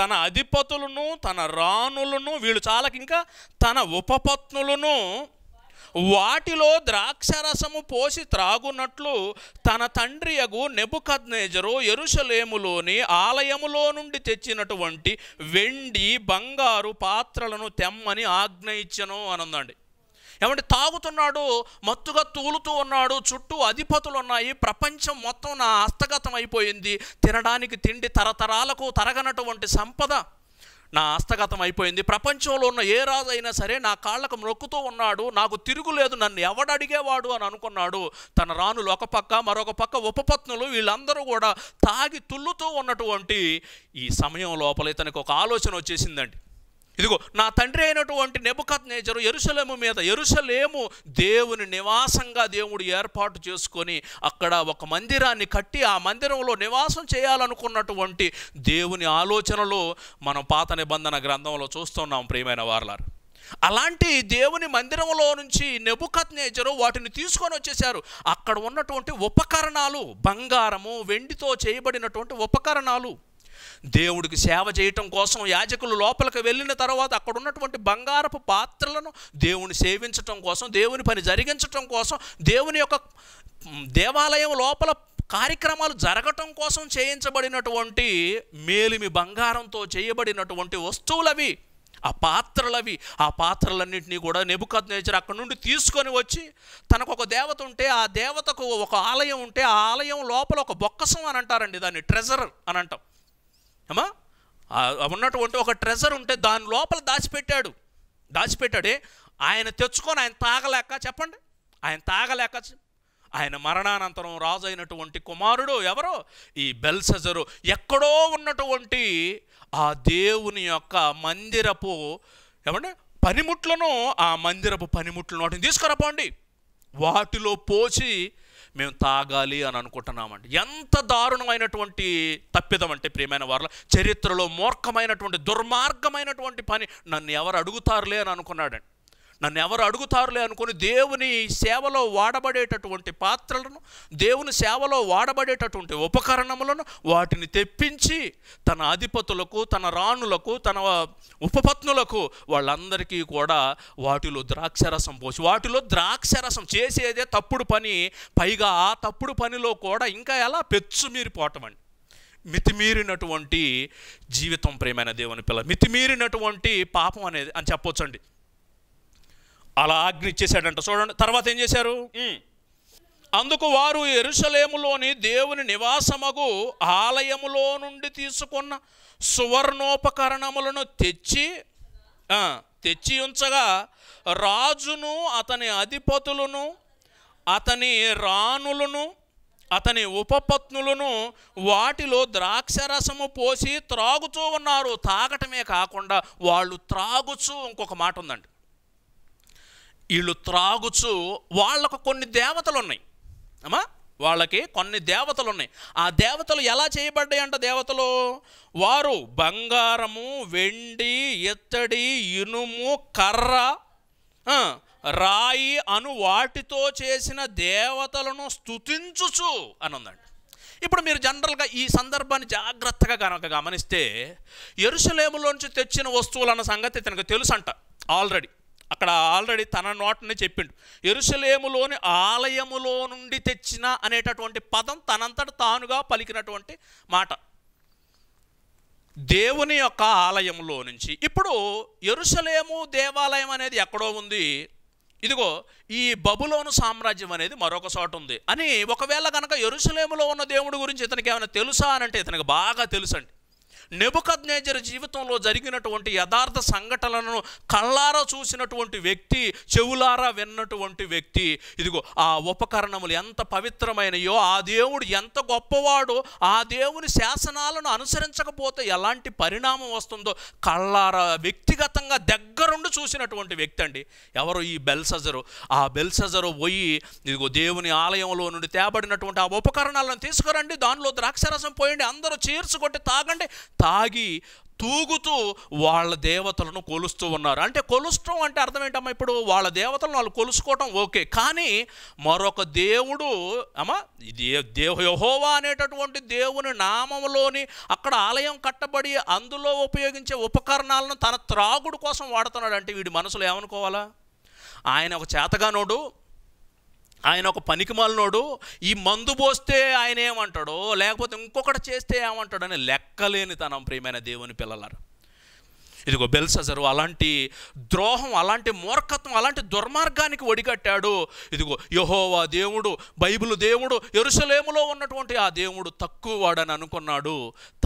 తన అధిపతులను తన రాణులను వీళ్ళు చాలక ఇంకా తన ఉపపత్నులను వాటిలో ద్రాక్షరసము పోసి త్రాగునట్లు తన తండ్రియగు నెబుకద్నేజరు ఎరుషలేములోని ఆలయములో నుండి తెచ్చినటువంటి వెండి బంగారు పాత్రలను తెమ్మని ఆజ్ఞ ఇచ్చను అనందండి ఏమంటే తాగుతున్నాడు మత్తుగా తూలుతూ ఉన్నాడు చుట్టూ అధిపతులు ఉన్నాయి ప్రపంచం మొత్తం నా హస్తగతం అయిపోయింది తినడానికి తిండి తరతరాలకు తరగనటువంటి సంపద నా హస్తగతం అయిపోయింది ప్రపంచంలో ఉన్న ఏ రాజు అయినా సరే నా కాళ్ళకు మొక్కుతూ ఉన్నాడు నాకు తిరుగులేదు నన్ను ఎవడడిగేవాడు అని అనుకున్నాడు తన రాణులు ఒక పక్క మరొక పక్క ఉపపత్నులు వీళ్ళందరూ కూడా తాగి తుల్లుతూ ఉన్నటువంటి ఈ సమయం లోపల ఇతనికి ఒక ఆలోచన వచ్చేసిందండి ఇదిగో నా తండ్రి అయినటువంటి నెబుకత్ నేచరు ఎరుసలేము మీద ఎరుసలేము దేవుని నివాసంగా దేవుడు ఏర్పాటు చేసుకొని అక్కడ ఒక మందిరాన్ని కట్టి ఆ మందిరంలో నివాసం చేయాలనుకున్నటువంటి దేవుని ఆలోచనలో మనం పాత నిబంధన గ్రంథంలో చూస్తున్నాం ప్రియమైన వార్లారు అలాంటి దేవుని మందిరంలో నుంచి నెబుకత్ నేచరు వాటిని తీసుకొని వచ్చేసారు అక్కడ ఉన్నటువంటి ఉపకరణాలు బంగారము వెండితో చేయబడినటువంటి ఉపకరణాలు దేవుడికి సేవ చేయటం కోసం యాజకులు లోపలికి వెళ్ళిన తర్వాత అక్కడ ఉన్నటువంటి బంగారపు పాత్రలను దేవుని సేవించటం కోసం దేవుని పని జరిగించటం కోసం దేవుని యొక్క దేవాలయం లోపల కార్యక్రమాలు జరగటం కోసం చేయించబడినటువంటి మేలిమి బంగారంతో చేయబడినటువంటి వస్తువులవి ఆ పాత్రలవి ఆ పాత్రలన్నింటినీ కూడా నెబుకత్ నేచర్ అక్కడ నుండి తీసుకొని వచ్చి తనకు ఒక దేవత ఉంటే ఆ దేవతకు ఒక ఆలయం ఉంటే ఆ ఆలయం లోపల ఒక బొక్కసం అని అంటారండి దాన్ని ట్రెజర్ అని అంటాం ఏమా ఉన్నటువంటి ఒక ట్రెజర్ ఉంటే దాని లోపల దాచిపెట్టాడు దాచిపెట్టాడే ఆయన తెచ్చుకొని ఆయన తాగలేక చెప్పండి ఆయన తాగలేక ఆయన మరణానంతరం రాజు అయినటువంటి కుమారుడు ఎవరో ఈ బెల్సెజరు ఎక్కడో ఉన్నటువంటి ఆ దేవుని యొక్క మందిరపు ఏమంటే పనిముట్లను ఆ మందిరపు పనిముట్లను వాటిని తీసుకురపండి వాటిలో పోసి మేము తాగాలి అని అనుకుంటున్నామండి ఎంత దారుణమైనటువంటి తప్పిదం అంటే ప్రియమైన వారిలో చరిత్రలో మూర్ఖమైనటువంటి దుర్మార్గమైనటువంటి పని నన్ను ఎవరు అడుగుతారులే అని అనుకున్నాడండి నన్ను ఎవరు అడుగుతారులే అనుకుని దేవుని సేవలో వాడబడేటటువంటి పాత్రలను దేవుని సేవలో వాడబడేటటువంటి ఉపకరణములను వాటిని తెప్పించి తన అధిపతులకు తన రాణులకు తన ఉపపత్నులకు వాళ్ళందరికీ కూడా వాటిలో ద్రాక్షరసం పోసి వాటిలో ద్రాక్షరసం చేసేదే తప్పుడు పని పైగా ఆ తప్పుడు పనిలో కూడా ఇంకా ఎలా పెచ్చుమీరిపోవటం అండి మితిమీరినటువంటి జీవితం ప్రేమైన దేవుని పిల్ల మితిమీరినటువంటి పాపం అనేది అని చెప్పొచ్చండి అలా ఆజ్ఞ ఇచ్చేసాడంట చూడండి తర్వాత ఏం చేశారు అందుకు వారు ఎరుసలేములోని దేవుని నివాసమగు ఆలయములో నుండి తీసుకున్న సువర్ణోపకరణములను తెచ్చి తెచ్చి ఉంచగా రాజును అతని అధిపతులను అతని రాణులను అతని ఉపపత్నులను వాటిలో ద్రాక్షరసము పోసి త్రాగుతూ ఉన్నారు తాగటమే కాకుండా వాళ్ళు త్రాగుచూ ఇంకొక మాట ఉందండి వీళ్ళు త్రాగుచు వాళ్ళకు కొన్ని దేవతలు ఉన్నాయి అమ్మా వాళ్ళకి కొన్ని దేవతలు ఉన్నాయి ఆ దేవతలు ఎలా చేయబడ్డాయి అంట దేవతలు వారు బంగారము వెండి ఎత్తడి ఇనుము కర్ర రాయి అను వాటితో చేసిన దేవతలను స్థుతించుచు అని ఉందండి ఇప్పుడు మీరు జనరల్గా ఈ సందర్భాన్ని జాగ్రత్తగా కనుక గమనిస్తే ఎరుసలేములోంచి తెచ్చిన వస్తువులు అన్న సంగతి తనకు అంట ఆల్రెడీ అక్కడ ఆల్రెడీ తన నోటనే చెప్పిండు ఎరుసలేములోని ఆలయములో నుండి తెచ్చిన అనేటటువంటి పదం తనంతట తానుగా పలికినటువంటి మాట దేవుని యొక్క ఆలయంలో నుంచి ఇప్పుడు ఎరుసలేము దేవాలయం అనేది ఎక్కడో ఉంది ఇదిగో ఈ బబులోను సామ్రాజ్యం అనేది మరొక చోట ఉంది అని ఒకవేళ కనుక ఎరుసలేములో ఉన్న దేవుడి గురించి ఇతనికి ఏమైనా తెలుసా అని అంటే ఇతనికి బాగా తెలుసండి నెబుకజ్ఞేజర్ జీవితంలో జరిగినటువంటి యథార్థ సంఘటనలను కళ్ళారా చూసినటువంటి వ్యక్తి చెవులారా విన్నటువంటి వ్యక్తి ఇదిగో ఆ ఉపకరణములు ఎంత పవిత్రమైనయో ఆ దేవుడు ఎంత గొప్పవాడో ఆ దేవుని శాసనాలను అనుసరించకపోతే ఎలాంటి పరిణామం వస్తుందో కళ్ళారా వ్యక్తిగతంగా దగ్గరుండి చూసినటువంటి వ్యక్తి అండి ఎవరు ఈ బెల్సజరు ఆ బెల్సజరు పోయి ఇదిగో దేవుని ఆలయంలో నుండి తేబడినటువంటి ఆ ఉపకరణాలను తీసుకురండి దానిలో ద్రాక్షరసం పోయండి అందరూ చీర్చుకొట్టి తాగండి తాగి తూగుతూ వాళ్ళ దేవతలను కొలుస్తూ ఉన్నారు అంటే కొలుస్తాం అంటే అర్థం ఏంటమ్మా ఇప్పుడు వాళ్ళ దేవతలను వాళ్ళు కొలుసుకోవటం ఓకే కానీ మరొక దేవుడు అమ్మా దేవ యహోవా అనేటటువంటి దేవుని నామంలోని అక్కడ ఆలయం కట్టబడి అందులో ఉపయోగించే ఉపకరణాలను తన త్రాగుడు కోసం వాడుతున్నాడు అంటే వీడి మనసులో ఏమనుకోవాలా ఆయన ఒక చేతగానోడు ఆయన ఒక పనికిమాలినోడు ఈ మందు పోస్తే ఆయన ఏమంటాడో లేకపోతే ఇంకొకటి చేస్తే ఏమంటాడు అని తనం ప్రియమైన దేవుని పిల్లలారు ఇదిగో బెల్సజరు అలాంటి ద్రోహం అలాంటి మూర్ఖత్వం అలాంటి దుర్మార్గానికి ఒడిగట్టాడు ఇదిగో యహోవా దేవుడు బైబిల్ దేవుడు ఎరుసలేములో ఉన్నటువంటి ఆ దేవుడు తక్కువ వాడని అనుకున్నాడు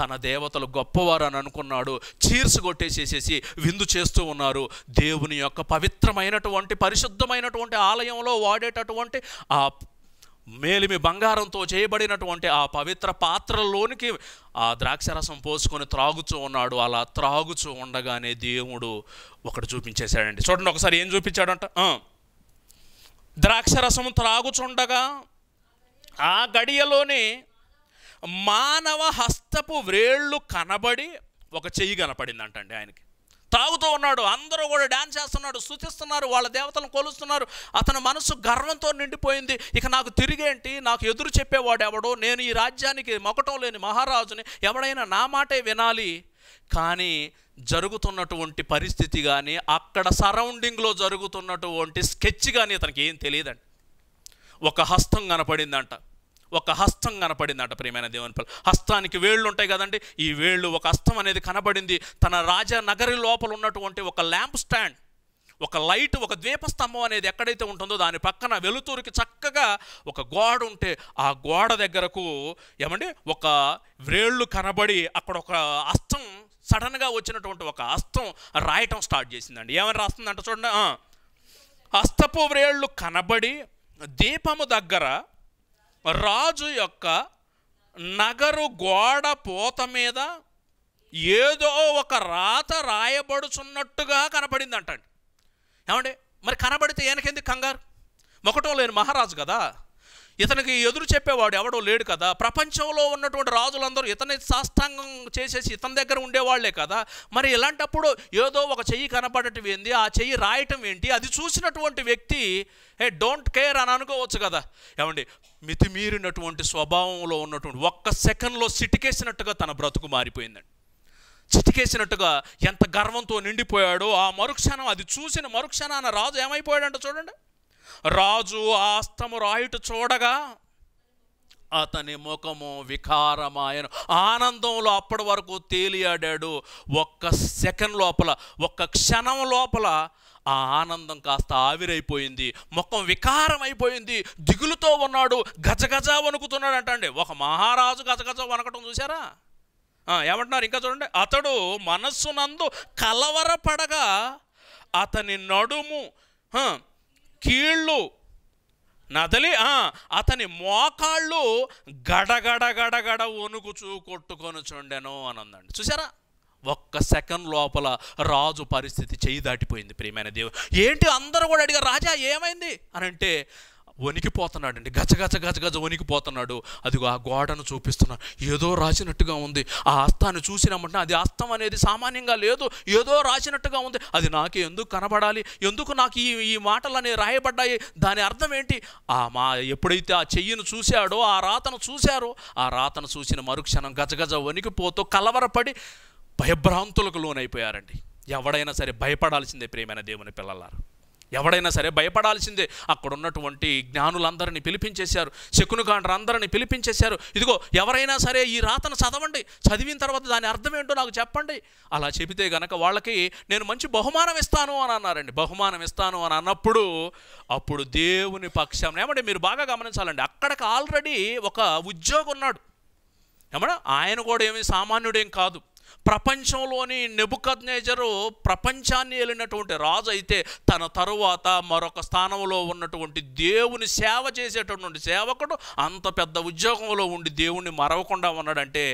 తన దేవతలు గొప్పవారు అని అనుకున్నాడు చీర్స్ కొట్టేసేసేసి విందు చేస్తూ ఉన్నారు దేవుని యొక్క పవిత్రమైనటువంటి పరిశుద్ధమైనటువంటి ఆలయంలో వాడేటటువంటి ఆ మేలిమి బంగారంతో చేయబడినటువంటి ఆ పవిత్ర పాత్రలోనికి ఆ ద్రాక్షరసం పోసుకొని త్రాగుచూ ఉన్నాడు అలా త్రాగుచూ ఉండగానే దేవుడు ఒకటి చూపించేశాడండి చూడండి ఒకసారి ఏం చూపించాడంట ద్రాక్షరసం త్రాగుచుండగా ఆ గడియలోనే మానవ హస్తపు వ్రేళ్ళు కనబడి ఒక చెయ్యి అంటండి ఆయనకి తాగుతూ ఉన్నాడు అందరూ కూడా డ్యాన్స్ చేస్తున్నాడు సూచిస్తున్నారు వాళ్ళ దేవతలను కొలుస్తున్నారు అతని మనసు గర్వంతో నిండిపోయింది ఇక నాకు తిరిగేంటి నాకు ఎదురు చెప్పేవాడు ఎవడో నేను ఈ రాజ్యానికి మొగటం లేని మహారాజుని ఎవడైనా నా మాటే వినాలి కానీ జరుగుతున్నటువంటి పరిస్థితి కానీ అక్కడ సరౌండింగ్లో జరుగుతున్నటువంటి స్కెచ్ కానీ అతనికి ఏం తెలియదండి ఒక హస్తం కనపడిందంట ఒక హస్తం కనపడిందట ప్రియమైన దేవుని పిల్ల హస్తానికి వేళ్ళు ఉంటాయి కదండి ఈ వేళ్ళు ఒక హస్తం అనేది కనబడింది తన రాజనగరి లోపల ఉన్నటువంటి ఒక ల్యాంప్ స్టాండ్ ఒక లైట్ ఒక ద్వీపస్తంభం అనేది ఎక్కడైతే ఉంటుందో దాని పక్కన వెలుతురుకి చక్కగా ఒక గోడ ఉంటే ఆ గోడ దగ్గరకు ఏమండి ఒక వ్రేళ్ళు కనబడి అక్కడ ఒక అస్తం సడన్గా వచ్చినటువంటి ఒక అస్తం రాయటం స్టార్ట్ చేసిందండి ఏమని రాస్తుందంట చూడండి అస్తపు వ్రేళ్ళు కనబడి దీపము దగ్గర రాజు యొక్క నగరు గోడ పోత మీద ఏదో ఒక రాత రాయబడుచున్నట్టుగా కనపడిందంటండి ఏమండి మరి కనబడితే ఈయనకెందుకు కంగారు మొకటం లేని మహారాజు కదా ఇతనికి ఎదురు చెప్పేవాడు ఎవడో లేడు కదా ప్రపంచంలో ఉన్నటువంటి రాజులందరూ ఇతని సాష్టాంగం చేసేసి ఇతని దగ్గర ఉండేవాళ్లే కదా మరి ఇలాంటప్పుడు ఏదో ఒక చెయ్యి కనపడటం ఏంది ఆ చెయ్యి రాయటం ఏంటి అది చూసినటువంటి వ్యక్తి ఏ డోంట్ కేర్ అని అనుకోవచ్చు కదా ఏమండి మితిమీరినటువంటి స్వభావంలో ఉన్నటువంటి ఒక్క సెకండ్లో సిటికేసినట్టుగా తన బ్రతుకు మారిపోయిందండి చిటికేసినట్టుగా ఎంత గర్వంతో నిండిపోయాడో ఆ మరుక్షణం అది చూసిన మరుక్షణాన రాజు ఏమైపోయాడంట చూడండి రాజు ఆస్తము రాయుట చూడగా అతని ముఖము వికారమాయను ఆనందంలో అప్పటి వరకు తేలియాడాడు ఒక్క సెకండ్ లోపల ఒక్క క్షణం లోపల ఆ ఆనందం కాస్త ఆవిరైపోయింది ముఖం వికారమైపోయింది దిగులుతో ఉన్నాడు గజగజ వణుకుతున్నాడు అంటండి ఒక మహారాజు గజగజ వనకటం చూసారా ఏమంటున్నారు ఇంకా చూడండి అతడు మనస్సునందు కలవరపడగా అతని నడుము కీళ్ళు నదలి అతని మోకాళ్ళు గడగడ గడగడ వణుకుచూ కొట్టుకొని చుండెను అని అందండి చూసారా ఒక్క సెకండ్ లోపల రాజు పరిస్థితి చేయి దాటిపోయింది ప్రియమైన దేవుడు ఏంటి అందరూ కూడా అడిగారు రాజా ఏమైంది అని అంటే వణికిపోతున్నాడండి గజగజ గజ వణికిపోతున్నాడు అదిగో ఆ గోడను చూపిస్తున్నాడు ఏదో రాసినట్టుగా ఉంది ఆ అస్తాన్ని చూసినామంటే అది అస్తం అనేది సామాన్యంగా లేదు ఏదో రాసినట్టుగా ఉంది అది నాకు ఎందుకు కనబడాలి ఎందుకు నాకు ఈ ఈ మాటలు అనేవి రాయబడ్డాయి దాని అర్థం ఏంటి ఆ మా ఎప్పుడైతే ఆ చెయ్యిను చూశాడో ఆ రాతను చూశారో ఆ రాతను చూసిన మరుక్షణం గజగజ వణికిపోతూ కలవరపడి భయభ్రాంతులకు లోనైపోయారండి ఎవడైనా సరే భయపడాల్సిందే ప్రేమైన దేవుని పిల్లలారు ఎవడైనా సరే భయపడాల్సిందే అక్కడ ఉన్నటువంటి జ్ఞానులందరినీ పిలిపించేశారు అందరినీ పిలిపించేశారు ఇదిగో ఎవరైనా సరే ఈ రాతను చదవండి చదివిన తర్వాత దాని అర్థం ఏంటో నాకు చెప్పండి అలా చెబితే గనక వాళ్ళకి నేను మంచి బహుమానం ఇస్తాను అని అన్నారండి బహుమానం ఇస్తాను అని అన్నప్పుడు అప్పుడు దేవుని పక్షం ఏమంటే మీరు బాగా గమనించాలండి అక్కడికి ఆల్రెడీ ఒక ఉద్యోగం ఉన్నాడు ఏమన్నా ఆయన కూడా ఏమి సామాన్యుడేం కాదు ప్రపంచంలోని నెబుకద్నేజరు ప్రపంచాన్ని వెళ్ళినటువంటి రాజు అయితే తన తరువాత మరొక స్థానంలో ఉన్నటువంటి దేవుని సేవ చేసేటటువంటి సేవకుడు అంత పెద్ద ఉద్యోగంలో ఉండి దేవుణ్ణి మరవకుండా ఉన్నాడంటే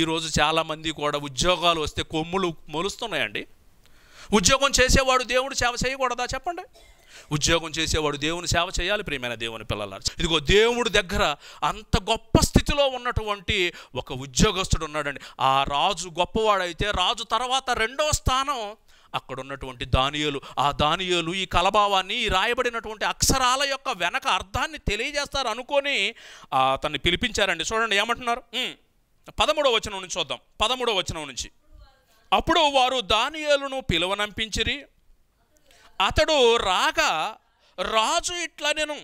ఈరోజు చాలామంది కూడా ఉద్యోగాలు వస్తే కొమ్ములు మొలుస్తున్నాయండి ఉద్యోగం చేసేవాడు దేవుడు సేవ చేయకూడదా చెప్పండి ఉద్యోగం చేసేవాడు దేవుని సేవ చేయాలి ప్రియమైన దేవుని పిల్లల ఇదిగో దేవుడి దగ్గర అంత గొప్ప స్థితిలో ఉన్నటువంటి ఒక ఉద్యోగస్తుడు ఉన్నాడండి ఆ రాజు గొప్పవాడైతే రాజు తర్వాత రెండవ స్థానం అక్కడ ఉన్నటువంటి దానియలు ఆ దానియలు ఈ కలభావాన్ని ఈ రాయబడినటువంటి అక్షరాల యొక్క వెనక అర్థాన్ని తెలియజేస్తారు అనుకొని అతన్ని పిలిపించారండి చూడండి ఏమంటున్నారు పదమూడవ వచనం నుంచి చూద్దాం పదమూడవ వచనం నుంచి అప్పుడు వారు దానియలను పిలువనంపించిరి అతడు రాగా రాజు ఇట్లా నేను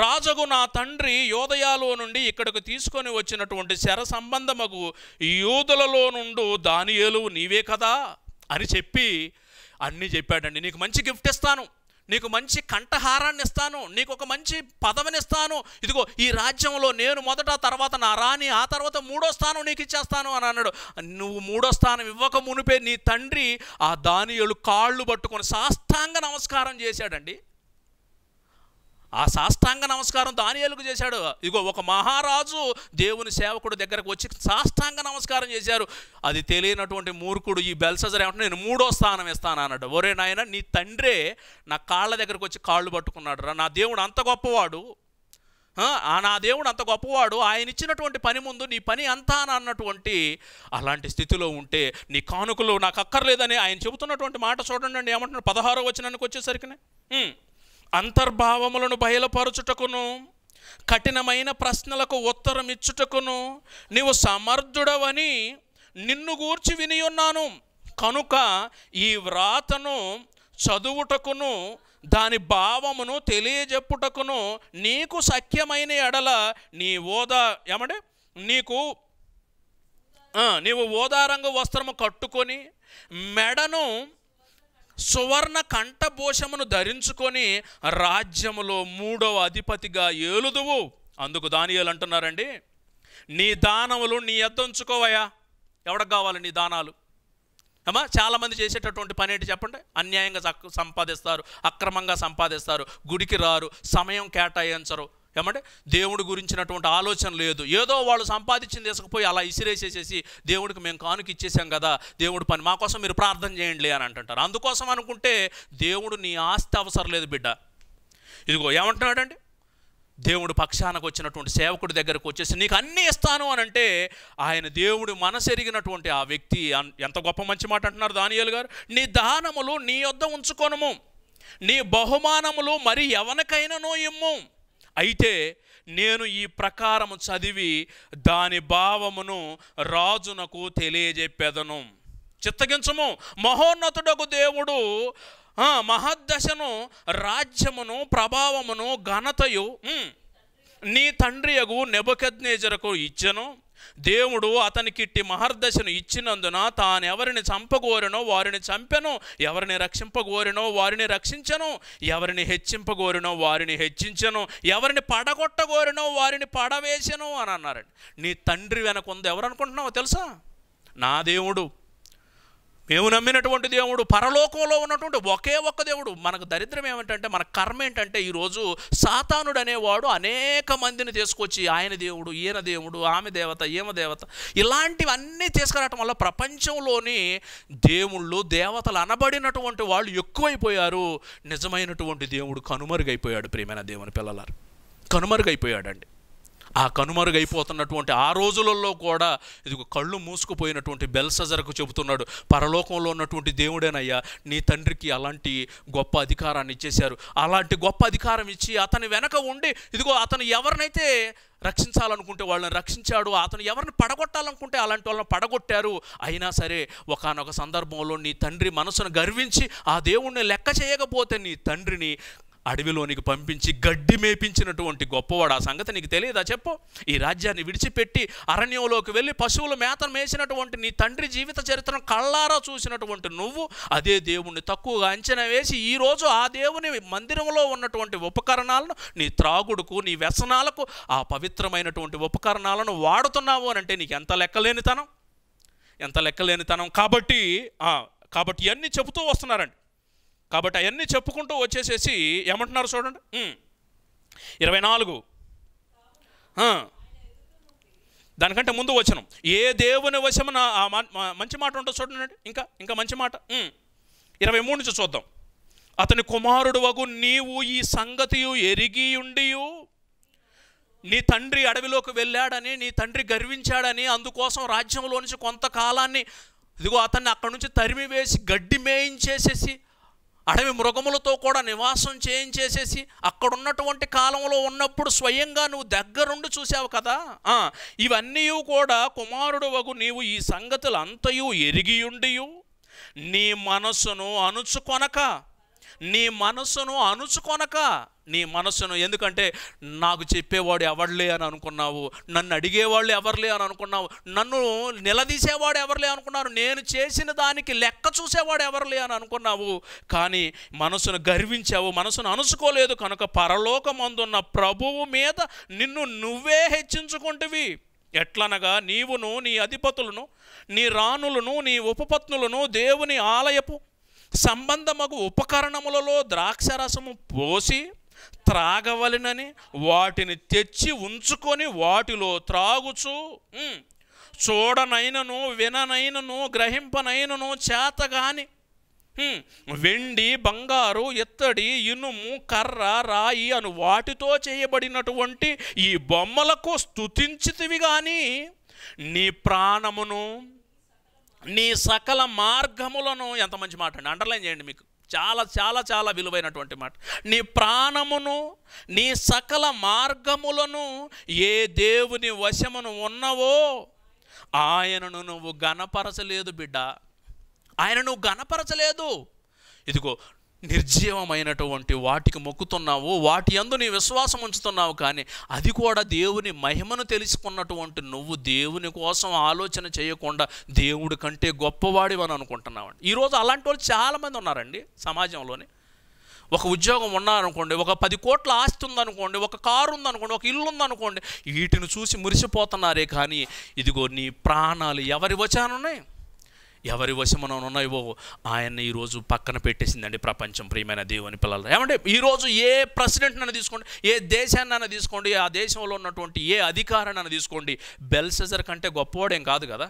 రాజగు నా తండ్రి యోదయాలో నుండి ఇక్కడకు తీసుకొని వచ్చినటువంటి శర సంబంధముకు యూదులలో నుండు దానియలు నీవే కదా అని చెప్పి అన్నీ చెప్పాడండి నీకు మంచి గిఫ్ట్ ఇస్తాను నీకు మంచి కంఠహారాన్ని ఇస్తాను నీకు ఒక మంచి పదవిని ఇస్తాను ఇదిగో ఈ రాజ్యంలో నేను మొదట తర్వాత నా రాణి ఆ తర్వాత మూడో స్థానం నీకు ఇచ్చేస్తాను అని అన్నాడు నువ్వు మూడో స్థానం ఇవ్వక మునిపే నీ తండ్రి ఆ దానియలు కాళ్ళు పట్టుకొని సాష్టాంగ నమస్కారం చేశాడండి ఆ సాష్టాంగ నమస్కారం దానియాలకు చేశాడు ఇగో ఒక మహారాజు దేవుని సేవకుడు దగ్గరకు వచ్చి సాష్టాంగ నమస్కారం చేశారు అది తెలియనటువంటి మూర్ఖుడు ఈ బెల్సజర్ ఏమంటే నేను మూడో స్థానం ఇస్తాను అన్నాడు ఒరే నాయన నీ తండ్రే నా కాళ్ళ దగ్గరకు వచ్చి కాళ్ళు పట్టుకున్నాడు రా నా దేవుడు అంత గొప్పవాడు ఆ నా దేవుడు అంత గొప్పవాడు ఆయన ఇచ్చినటువంటి పని ముందు నీ పని అంతా అన్నటువంటి అలాంటి స్థితిలో ఉంటే నీ కానుకలు నాకు అక్కర్లేదని ఆయన చెబుతున్నటువంటి మాట చూడండి ఏమంటున్నాడు పదహారో వచ్చినానికి వచ్చేసరికి అంతర్భావములను బయలుపరచుటకును కఠినమైన ప్రశ్నలకు ఉత్తరం ఇచ్చుటకును నీవు సమర్థుడవని నిన్ను గూర్చి విని ఉన్నాను కనుక ఈ వ్రాతను చదువుటకును దాని భావమును తెలియజెప్పుటకును నీకు సఖ్యమైన ఎడల నీ ఓదా ఏమంటే నీకు నీవు ఓదారంగు వస్త్రము కట్టుకొని మెడను సువర్ణ కంఠభూషమును ధరించుకొని రాజ్యములో మూడవ అధిపతిగా ఏలుదువు అందుకు దానియాలు అంటున్నారండి నీ దానములు నీ ఎద్దంచుకోవయా ఎవడకు కావాలి నీ దానాలు అమ్మా చాలామంది చేసేటటువంటి పని ఏంటి చెప్పండి అన్యాయంగా సంపాదిస్తారు అక్రమంగా సంపాదిస్తారు గుడికి రారు సమయం కేటాయించరు ఏమంటే దేవుడి గురించినటువంటి ఆలోచన లేదు ఏదో వాళ్ళు సంపాదించింది తీసుకుపోయి అలా ఇసిరేసేసేసి దేవుడికి మేము కానుక ఇచ్చేసాం కదా దేవుడి పని మాకోసం మీరు ప్రార్థన చేయండి అని అంటుంటారు అందుకోసం అనుకుంటే దేవుడు నీ ఆస్తి అవసరం లేదు బిడ్డ ఇదిగో ఏమంటున్నాడండి దేవుడు పక్షానికి వచ్చినటువంటి సేవకుడి దగ్గరకు వచ్చేసి నీకు అన్నీ ఇస్తాను అని అంటే ఆయన దేవుడు మనసెరిగినటువంటి ఆ వ్యక్తి ఎంత గొప్ప మంచి మాట అంటున్నారు దానియాలు గారు నీ దానములు నీ యొద్ద ఉంచుకొనము నీ బహుమానములు మరి ఎవరికైనానో ఇమ్ము అయితే నేను ఈ ప్రకారము చదివి దాని భావమును రాజునకు తెలియజెప్పెదను చిత్తగించము మహోన్నతుడకు దేవుడు మహద్దశను రాజ్యమును ప్రభావమును ఘనతయు నీ తండ్రి అగు నెబకెద్నేజరకు ఇచ్చను దేవుడు అతనికి ఇట్టి మహర్దశను ఇచ్చినందున తాను ఎవరిని చంపగోరినో వారిని చంపెను ఎవరిని రక్షింపగోరినో వారిని రక్షించను ఎవరిని హెచ్చింపగోరినో వారిని హెచ్చించను ఎవరిని పడగొట్టగోరినో వారిని పడవేశను అని అన్నారండి నీ తండ్రి వెనక ఉంది ఎవరనుకుంటున్నావో తెలుసా నా దేవుడు మేము నమ్మినటువంటి దేవుడు పరలోకంలో ఉన్నటువంటి ఒకే ఒక్క దేవుడు మనకు దరిద్రం ఏమిటంటే మన కర్మ ఏంటంటే ఈరోజు సాతానుడు అనేవాడు అనేక మందిని తీసుకొచ్చి ఆయన దేవుడు ఈయన దేవుడు ఆమె దేవత ఈమె దేవత ఇలాంటివన్నీ తీసుకురావటం వల్ల ప్రపంచంలోని దేవుళ్ళు దేవతలు అనబడినటువంటి వాళ్ళు ఎక్కువైపోయారు నిజమైనటువంటి దేవుడు కనుమరుగైపోయాడు ప్రియమైన దేవుని పిల్లలారు కనుమరుగైపోయాడండి ఆ కనుమరుగైపోతున్నటువంటి ఆ రోజులలో కూడా ఇది కళ్ళు మూసుకుపోయినటువంటి బెల్సజర్కు చెబుతున్నాడు పరలోకంలో ఉన్నటువంటి దేవుడేనయ్యా నీ తండ్రికి అలాంటి గొప్ప అధికారాన్ని ఇచ్చేశారు అలాంటి గొప్ప అధికారం ఇచ్చి అతని వెనక ఉండి ఇదిగో అతను ఎవరినైతే రక్షించాలనుకుంటే వాళ్ళని రక్షించాడు అతను ఎవరిని పడగొట్టాలనుకుంటే అలాంటి వాళ్ళని పడగొట్టారు అయినా సరే ఒకనొక సందర్భంలో నీ తండ్రి మనసును గర్వించి ఆ దేవుణ్ణి లెక్క చేయకపోతే నీ తండ్రిని అడవిలోనికి పంపించి గడ్డి మేపించినటువంటి గొప్పవాడు ఆ సంగతి నీకు తెలియదా చెప్పు ఈ రాజ్యాన్ని విడిచిపెట్టి అరణ్యంలోకి వెళ్ళి పశువుల మేతను మేసినటువంటి నీ తండ్రి జీవిత చరిత్రను కళ్ళారా చూసినటువంటి నువ్వు అదే దేవుణ్ణి తక్కువగా అంచనా వేసి ఈరోజు ఆ దేవుని మందిరంలో ఉన్నటువంటి ఉపకరణాలను నీ త్రాగుడుకు నీ వ్యసనాలకు ఆ పవిత్రమైనటువంటి ఉపకరణాలను వాడుతున్నావు అని అంటే నీకు ఎంత లెక్కలేనితనం ఎంత లెక్కలేనితనం కాబట్టి కాబట్టి ఇవన్నీ చెబుతూ వస్తున్నారండి కాబట్టి అవన్నీ చెప్పుకుంటూ వచ్చేసేసి ఏమంటున్నారు చూడండి ఇరవై నాలుగు దానికంటే ముందు వచనం ఏ దేవుని వశమున ఆ మంచి మాట ఉంటుంది చూడండి ఇంకా ఇంకా మంచి మాట ఇరవై మూడు నుంచి చూద్దాం అతని కుమారుడు వగు నీవు ఈ సంగతి ఎరిగి ఉండి నీ తండ్రి అడవిలోకి వెళ్ళాడని నీ తండ్రి గర్వించాడని అందుకోసం రాజ్యంలో నుంచి కొంతకాలాన్ని ఇదిగో అతన్ని అక్కడి నుంచి తరిమి వేసి గడ్డి మేయించేసేసి అడవి మృగములతో కూడా నివాసం చేయించేసేసి అక్కడున్నటువంటి కాలంలో ఉన్నప్పుడు స్వయంగా నువ్వు దగ్గరుండి చూసావు కదా ఇవన్నీ కూడా కుమారుడు వగు నీవు ఈ సంగతులు అంతయు ఎరిగియుండియు నీ మనసును అణుచుకొనక నీ మనసును అణుచుకొనక నీ మనసును ఎందుకంటే నాకు చెప్పేవాడు ఎవరులే అని అనుకున్నావు నన్ను అడిగేవాళ్ళు ఎవరులే అని అనుకున్నావు నన్ను నిలదీసేవాడు ఎవరులే అనుకున్నారు నేను చేసిన దానికి లెక్క చూసేవాడు ఎవరులే అని అనుకున్నావు కానీ మనసును గర్వించావు మనసును అనుసుకోలేదు కనుక పరలోకమందున్న ప్రభువు మీద నిన్ను నువ్వే హెచ్చించుకుంటువి ఎట్లనగా నీవును నీ అధిపతులను నీ రాణులను నీ ఉపపత్నులను దేవుని ఆలయపు సంబంధముకు ఉపకరణములలో ద్రాక్షరసము పోసి త్రాగవలనని వాటిని తెచ్చి ఉంచుకొని వాటిలో త్రాగుచు చూడనైనను విననైనను గ్రహింపనైనను చేతగాని వెండి బంగారు ఇత్తడి ఇనుము కర్ర రాయి అను వాటితో చేయబడినటువంటి ఈ బొమ్మలకు స్థుతించితివి కానీ నీ ప్రాణమును నీ సకల మార్గములను ఎంత మంచి మాట అండి అండర్లైన్ చేయండి మీకు చాలా చాలా చాలా విలువైనటువంటి మాట నీ ప్రాణమును నీ సకల మార్గములను ఏ దేవుని వశమును ఉన్నవో ఆయనను నువ్వు గణపరచలేదు బిడ్డ ఆయన నువ్వు గణపరచలేదు ఇదిగో నిర్జీవమైనటువంటి వాటికి మొక్కుతున్నావు వాటి అందు నీ విశ్వాసం ఉంచుతున్నావు కానీ అది కూడా దేవుని మహిమను తెలుసుకున్నటువంటి నువ్వు దేవుని కోసం ఆలోచన చేయకుండా దేవుడి కంటే గొప్పవాడి అని అనుకుంటున్నావు ఈరోజు అలాంటి వాళ్ళు చాలామంది ఉన్నారండి సమాజంలోనే ఒక ఉద్యోగం ఉన్నారనుకోండి ఒక పది కోట్ల ఆస్తి ఉందనుకోండి ఒక కారు ఉందనుకోండి ఒక ఇల్లు ఉందనుకోండి వీటిని చూసి మురిసిపోతున్నారే కానీ ఇదిగో నీ ప్రాణాలు ఎవరి వచ్చానున్నాయి ఎవరి మనం ఉన్నాయో ఆయన్ని ఈరోజు పక్కన పెట్టేసిందండి ప్రపంచం ప్రియమైన దేవుని పిల్లలు ఏమంటే ఈరోజు ఏ ప్రెసిడెంట్నైనా తీసుకోండి ఏ దేశాన్నైనా తీసుకోండి ఆ దేశంలో ఉన్నటువంటి ఏ అధికారాన్ని తీసుకోండి బెల్సెజర్ కంటే గొప్పవాడేం కాదు కదా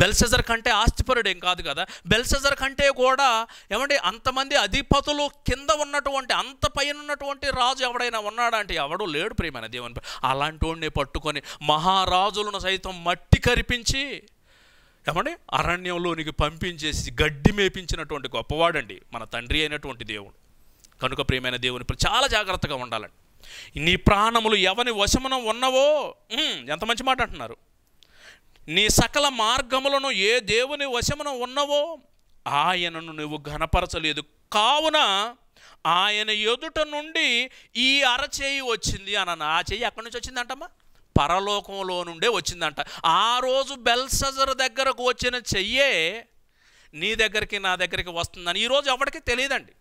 బెల్సెజర్ కంటే ఆస్తిపరుడు ఏం కాదు కదా బెల్సెజర్ కంటే కూడా ఏమంటే అంతమంది అధిపతులు కింద ఉన్నటువంటి అంత పైన ఉన్నటువంటి రాజు ఎవడైనా ఉన్నాడా అంటే ఎవడో లేడు ప్రియమైన దేవుని అలాంటి వాడిని పట్టుకొని మహారాజులను సైతం మట్టి కరిపించి ఏమండి అరణ్యంలోనికి పంపించేసి గడ్డి మేపించినటువంటి గొప్పవాడండి మన తండ్రి అయినటువంటి దేవుడు కనుక ప్రియమైన దేవుని చాలా జాగ్రత్తగా ఉండాలండి నీ ప్రాణములు ఎవని వశమనం ఉన్నవో ఎంత మంచి మాట అంటున్నారు నీ సకల మార్గములను ఏ దేవుని వశమనం ఉన్నవో ఆయనను నువ్వు ఘనపరచలేదు కావున ఆయన ఎదుట నుండి ఈ అరచేయి వచ్చింది అన్న ఆ చేయి అక్కడి నుంచి వచ్చిందంటమ్మా పరలోకంలో నుండే వచ్చిందంట ఆ రోజు బెల్సజర్ దగ్గరకు వచ్చిన చెయ్యే నీ దగ్గరికి నా దగ్గరికి వస్తుందని ఈరోజు ఎవరికి తెలియదండి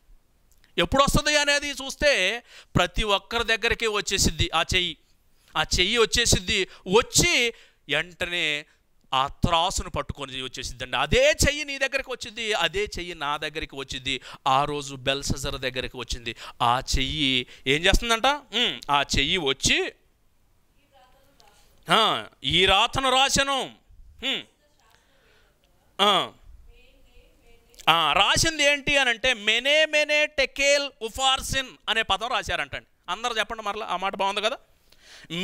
ఎప్పుడు వస్తుంది అనేది చూస్తే ప్రతి ఒక్కరి దగ్గరికి వచ్చేసిద్ది ఆ చెయ్యి ఆ చెయ్యి వచ్చేసిద్ది వచ్చి వెంటనే ఆ త్రాసును పట్టుకొని వచ్చేసిద్దండి అదే చెయ్యి నీ దగ్గరికి వచ్చింది అదే చెయ్యి నా దగ్గరికి వచ్చింది ఆ రోజు బెల్సజర్ దగ్గరికి వచ్చింది ఆ చెయ్యి ఏం చేస్తుందంట ఆ చెయ్యి వచ్చి ఈ రాతను రాశను రాసింది ఏంటి అని అంటే మెనే మెనే టెకేల్ ఉఫార్సిన్ అనే పదం రాశారంటండి అందరూ చెప్పండి మరలా ఆ మాట బాగుంది కదా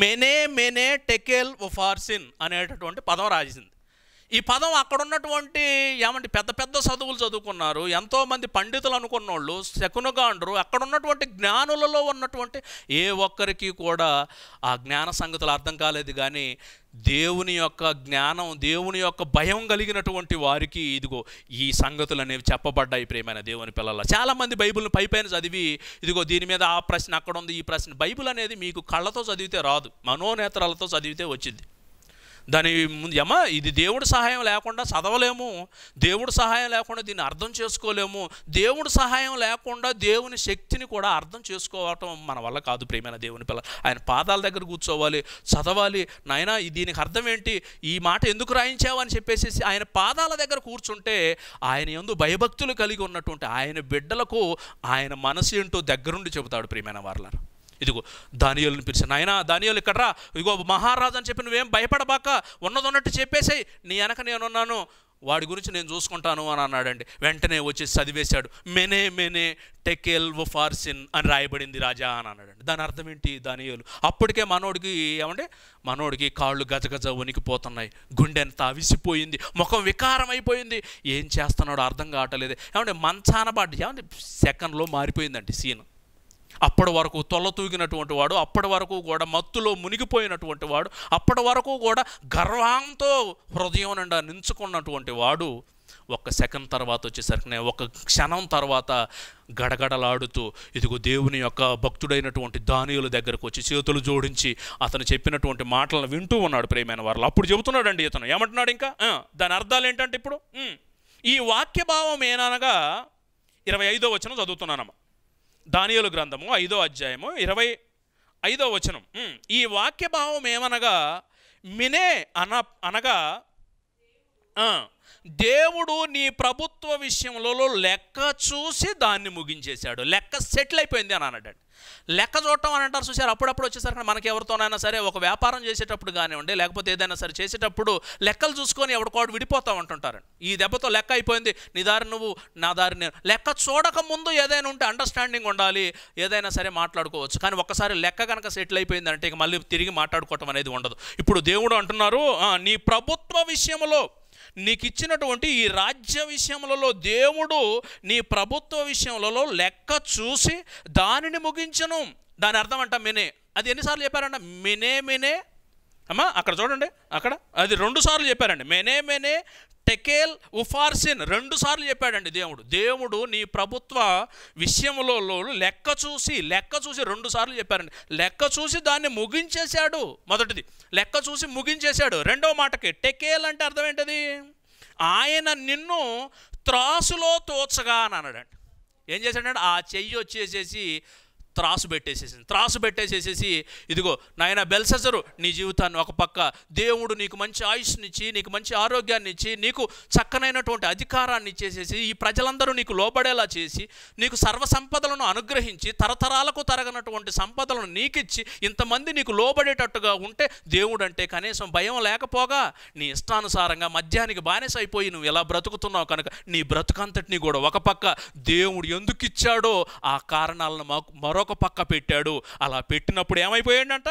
మెనే మెనే టెకేల్ ఉఫార్సిన్ అనేటటువంటి పదం రాసింది ఈ పదం అక్కడ ఉన్నటువంటి ఏమంటే పెద్ద పెద్ద చదువులు చదువుకున్నారు ఎంతోమంది పండితులు అనుకున్నోళ్ళు శకునగాండ్రు అక్కడ ఉన్నటువంటి జ్ఞానులలో ఉన్నటువంటి ఏ ఒక్కరికి కూడా ఆ జ్ఞాన సంగతులు అర్థం కాలేదు కానీ దేవుని యొక్క జ్ఞానం దేవుని యొక్క భయం కలిగినటువంటి వారికి ఇదిగో ఈ సంగతులు అనేవి చెప్పబడ్డాయి ప్రేమైన దేవుని పిల్లల చాలామంది బైబిల్ని పైపైన చదివి ఇదిగో దీని మీద ఆ ప్రశ్న అక్కడ ఉంది ఈ ప్రశ్న బైబిల్ అనేది మీకు కళ్ళతో చదివితే రాదు మనోనేత్రాలతో చదివితే వచ్చింది దాని ముందు యమ ఇది దేవుడి సహాయం లేకుండా చదవలేము దేవుడు సహాయం లేకుండా దీన్ని అర్థం చేసుకోలేము దేవుడి సహాయం లేకుండా దేవుని శక్తిని కూడా అర్థం చేసుకోవటం మన వల్ల కాదు ప్రేమైన దేవుని పిల్ల ఆయన పాదాల దగ్గర కూర్చోవాలి చదవాలి నాయన దీనికి అర్థం ఏంటి ఈ మాట ఎందుకు రాయించావు అని చెప్పేసి ఆయన పాదాల దగ్గర కూర్చుంటే ఆయన ఎందు భయభక్తులు కలిగి ఉన్నటువంటి ఆయన బిడ్డలకు ఆయన మనసు ఏంటో దగ్గరుండి చెబుతాడు ప్రియమైన వారులను ఇదిగో దానియోలను పిలిచి నాయన దానియోలు ఇక్కడ రా ఇగో మహారాజు అని చెప్పి నువ్వేం భయపడబాక ఉన్నట్టు చెప్పేసాయి నీ వెనక నేనున్నాను వాడి గురించి నేను చూసుకుంటాను అని అన్నాడండి వెంటనే వచ్చి చదివేశాడు మెనే మెనే టెకెల్ ఫార్సిన్ అని రాయబడింది రాజా అని అన్నాడండి దాని అర్థం ఏంటి దానియోలు అప్పటికే మనోడికి ఏమంటే మనోడికి కాళ్ళు గజగజ వణికిపోతున్నాయి గుండెని అవిసిపోయింది ముఖం వికారం అయిపోయింది ఏం చేస్తున్నాడో అర్థం కావట్లేదు ఏమంటే మంచాన పాటు ఏమంటే సెకండ్లో మారిపోయిందండి సీన్ అప్పటి వరకు తొలతూగినటువంటి వాడు అప్పటి వరకు కూడా మత్తులో మునిగిపోయినటువంటి వాడు అప్పటి వరకు కూడా గర్వంతో హృదయం నిండా నించుకున్నటువంటి వాడు ఒక సెకండ్ తర్వాత వచ్చేసరికి ఒక క్షణం తర్వాత గడగడలాడుతూ ఇదిగో దేవుని యొక్క భక్తుడైనటువంటి దానియుల దగ్గరకు వచ్చి చేతులు జోడించి అతను చెప్పినటువంటి మాటలను వింటూ ఉన్నాడు ప్రేమైన వారు అప్పుడు చెబుతున్నాడండి ఇతను ఏమంటున్నాడు ఇంకా దాని అర్థాలు ఏంటంటే ఇప్పుడు ఈ వాక్యభావం ఏననగా ఇరవై ఐదో వచ్చిన చదువుతున్నానమ్మా దానియలు గ్రంథము ఐదో అధ్యాయము ఇరవై ఐదో వచనం ఈ వాక్య భావం ఏమనగా మినే అన అనగా దేవుడు నీ ప్రభుత్వ విషయంలో లెక్క చూసి దాన్ని ముగించేశాడు లెక్క సెటిల్ అయిపోయింది అని అన్నాడు లెక్క చూడటం అని అంటారు చూసారు అప్పుడప్పుడు వచ్చేసరికి మనకి ఎవరితోనైనా సరే ఒక వ్యాపారం చేసేటప్పుడు కానివ్వండి లేకపోతే ఏదైనా సరే చేసేటప్పుడు లెక్కలు చూసుకొని ఎవడికోడు విడిపోతాం అంటుంటారు ఈ దెబ్బతో లెక్క అయిపోయింది నీ దారి నువ్వు నా దారి నేను లెక్క చూడకముందు ఏదైనా ఉంటే అండర్స్టాండింగ్ ఉండాలి ఏదైనా సరే మాట్లాడుకోవచ్చు కానీ ఒక్కసారి లెక్క కనుక సెటిల్ అయిపోయింది అంటే ఇక మళ్ళీ తిరిగి మాట్లాడుకోవటం అనేది ఉండదు ఇప్పుడు దేవుడు అంటున్నారు నీ ప్రభుత్వ విషయంలో నీకు ఇచ్చినటువంటి ఈ రాజ్య విషయములలో దేవుడు నీ ప్రభుత్వ విషయములలో లెక్క చూసి దానిని ముగించను దాని అర్థం అంట మినే అది ఎన్నిసార్లు చెప్పారంట మినే మినే అమ్మా అక్కడ చూడండి అక్కడ అది రెండు సార్లు చెప్పారండి మేనే మేనే టెకేల్ ఉఫార్సిన్ రెండు సార్లు చెప్పాడండి దేవుడు దేవుడు నీ ప్రభుత్వ విషయంలో లెక్క చూసి లెక్క చూసి రెండు సార్లు చెప్పారండి లెక్క చూసి దాన్ని ముగించేశాడు మొదటిది లెక్క చూసి ముగించేశాడు రెండవ మాటకి టెకేల్ అంటే అర్థం ఏంటది ఆయన నిన్ను త్రాసులో తోచగా అని అన్నాడండి ఏం చేశాడంటే ఆ చెయ్యి వచ్చేసేసి త్రాసు పెట్టేసేసింది త్రాసు పెట్టేసేసేసి ఇదిగో నాయన బెల్సజరు నీ జీవితాన్ని ఒక పక్క దేవుడు నీకు మంచి ఆయుష్నిచ్చి నీకు మంచి ఆరోగ్యాన్ని ఇచ్చి నీకు చక్కనైనటువంటి అధికారాన్ని ఇచ్చేసేసి ఈ ప్రజలందరూ నీకు లోబడేలా చేసి నీకు సర్వ సంపదలను అనుగ్రహించి తరతరాలకు తరగనటువంటి సంపదలను నీకిచ్చి ఇంతమంది నీకు లోబడేటట్టుగా ఉంటే దేవుడు అంటే కనీసం భయం లేకపోగా నీ ఇష్టానుసారంగా మధ్యానికి బానిస అయిపోయి నువ్వు ఎలా బ్రతుకుతున్నావు కనుక నీ బ్రతుకంతటినీ కూడా ఒక పక్క దేవుడు ఎందుకు ఇచ్చాడో ఆ కారణాలను మాకు మరొక ఒక పక్క పెట్టాడు అలా పెట్టినప్పుడు ఏమైపోయాడంట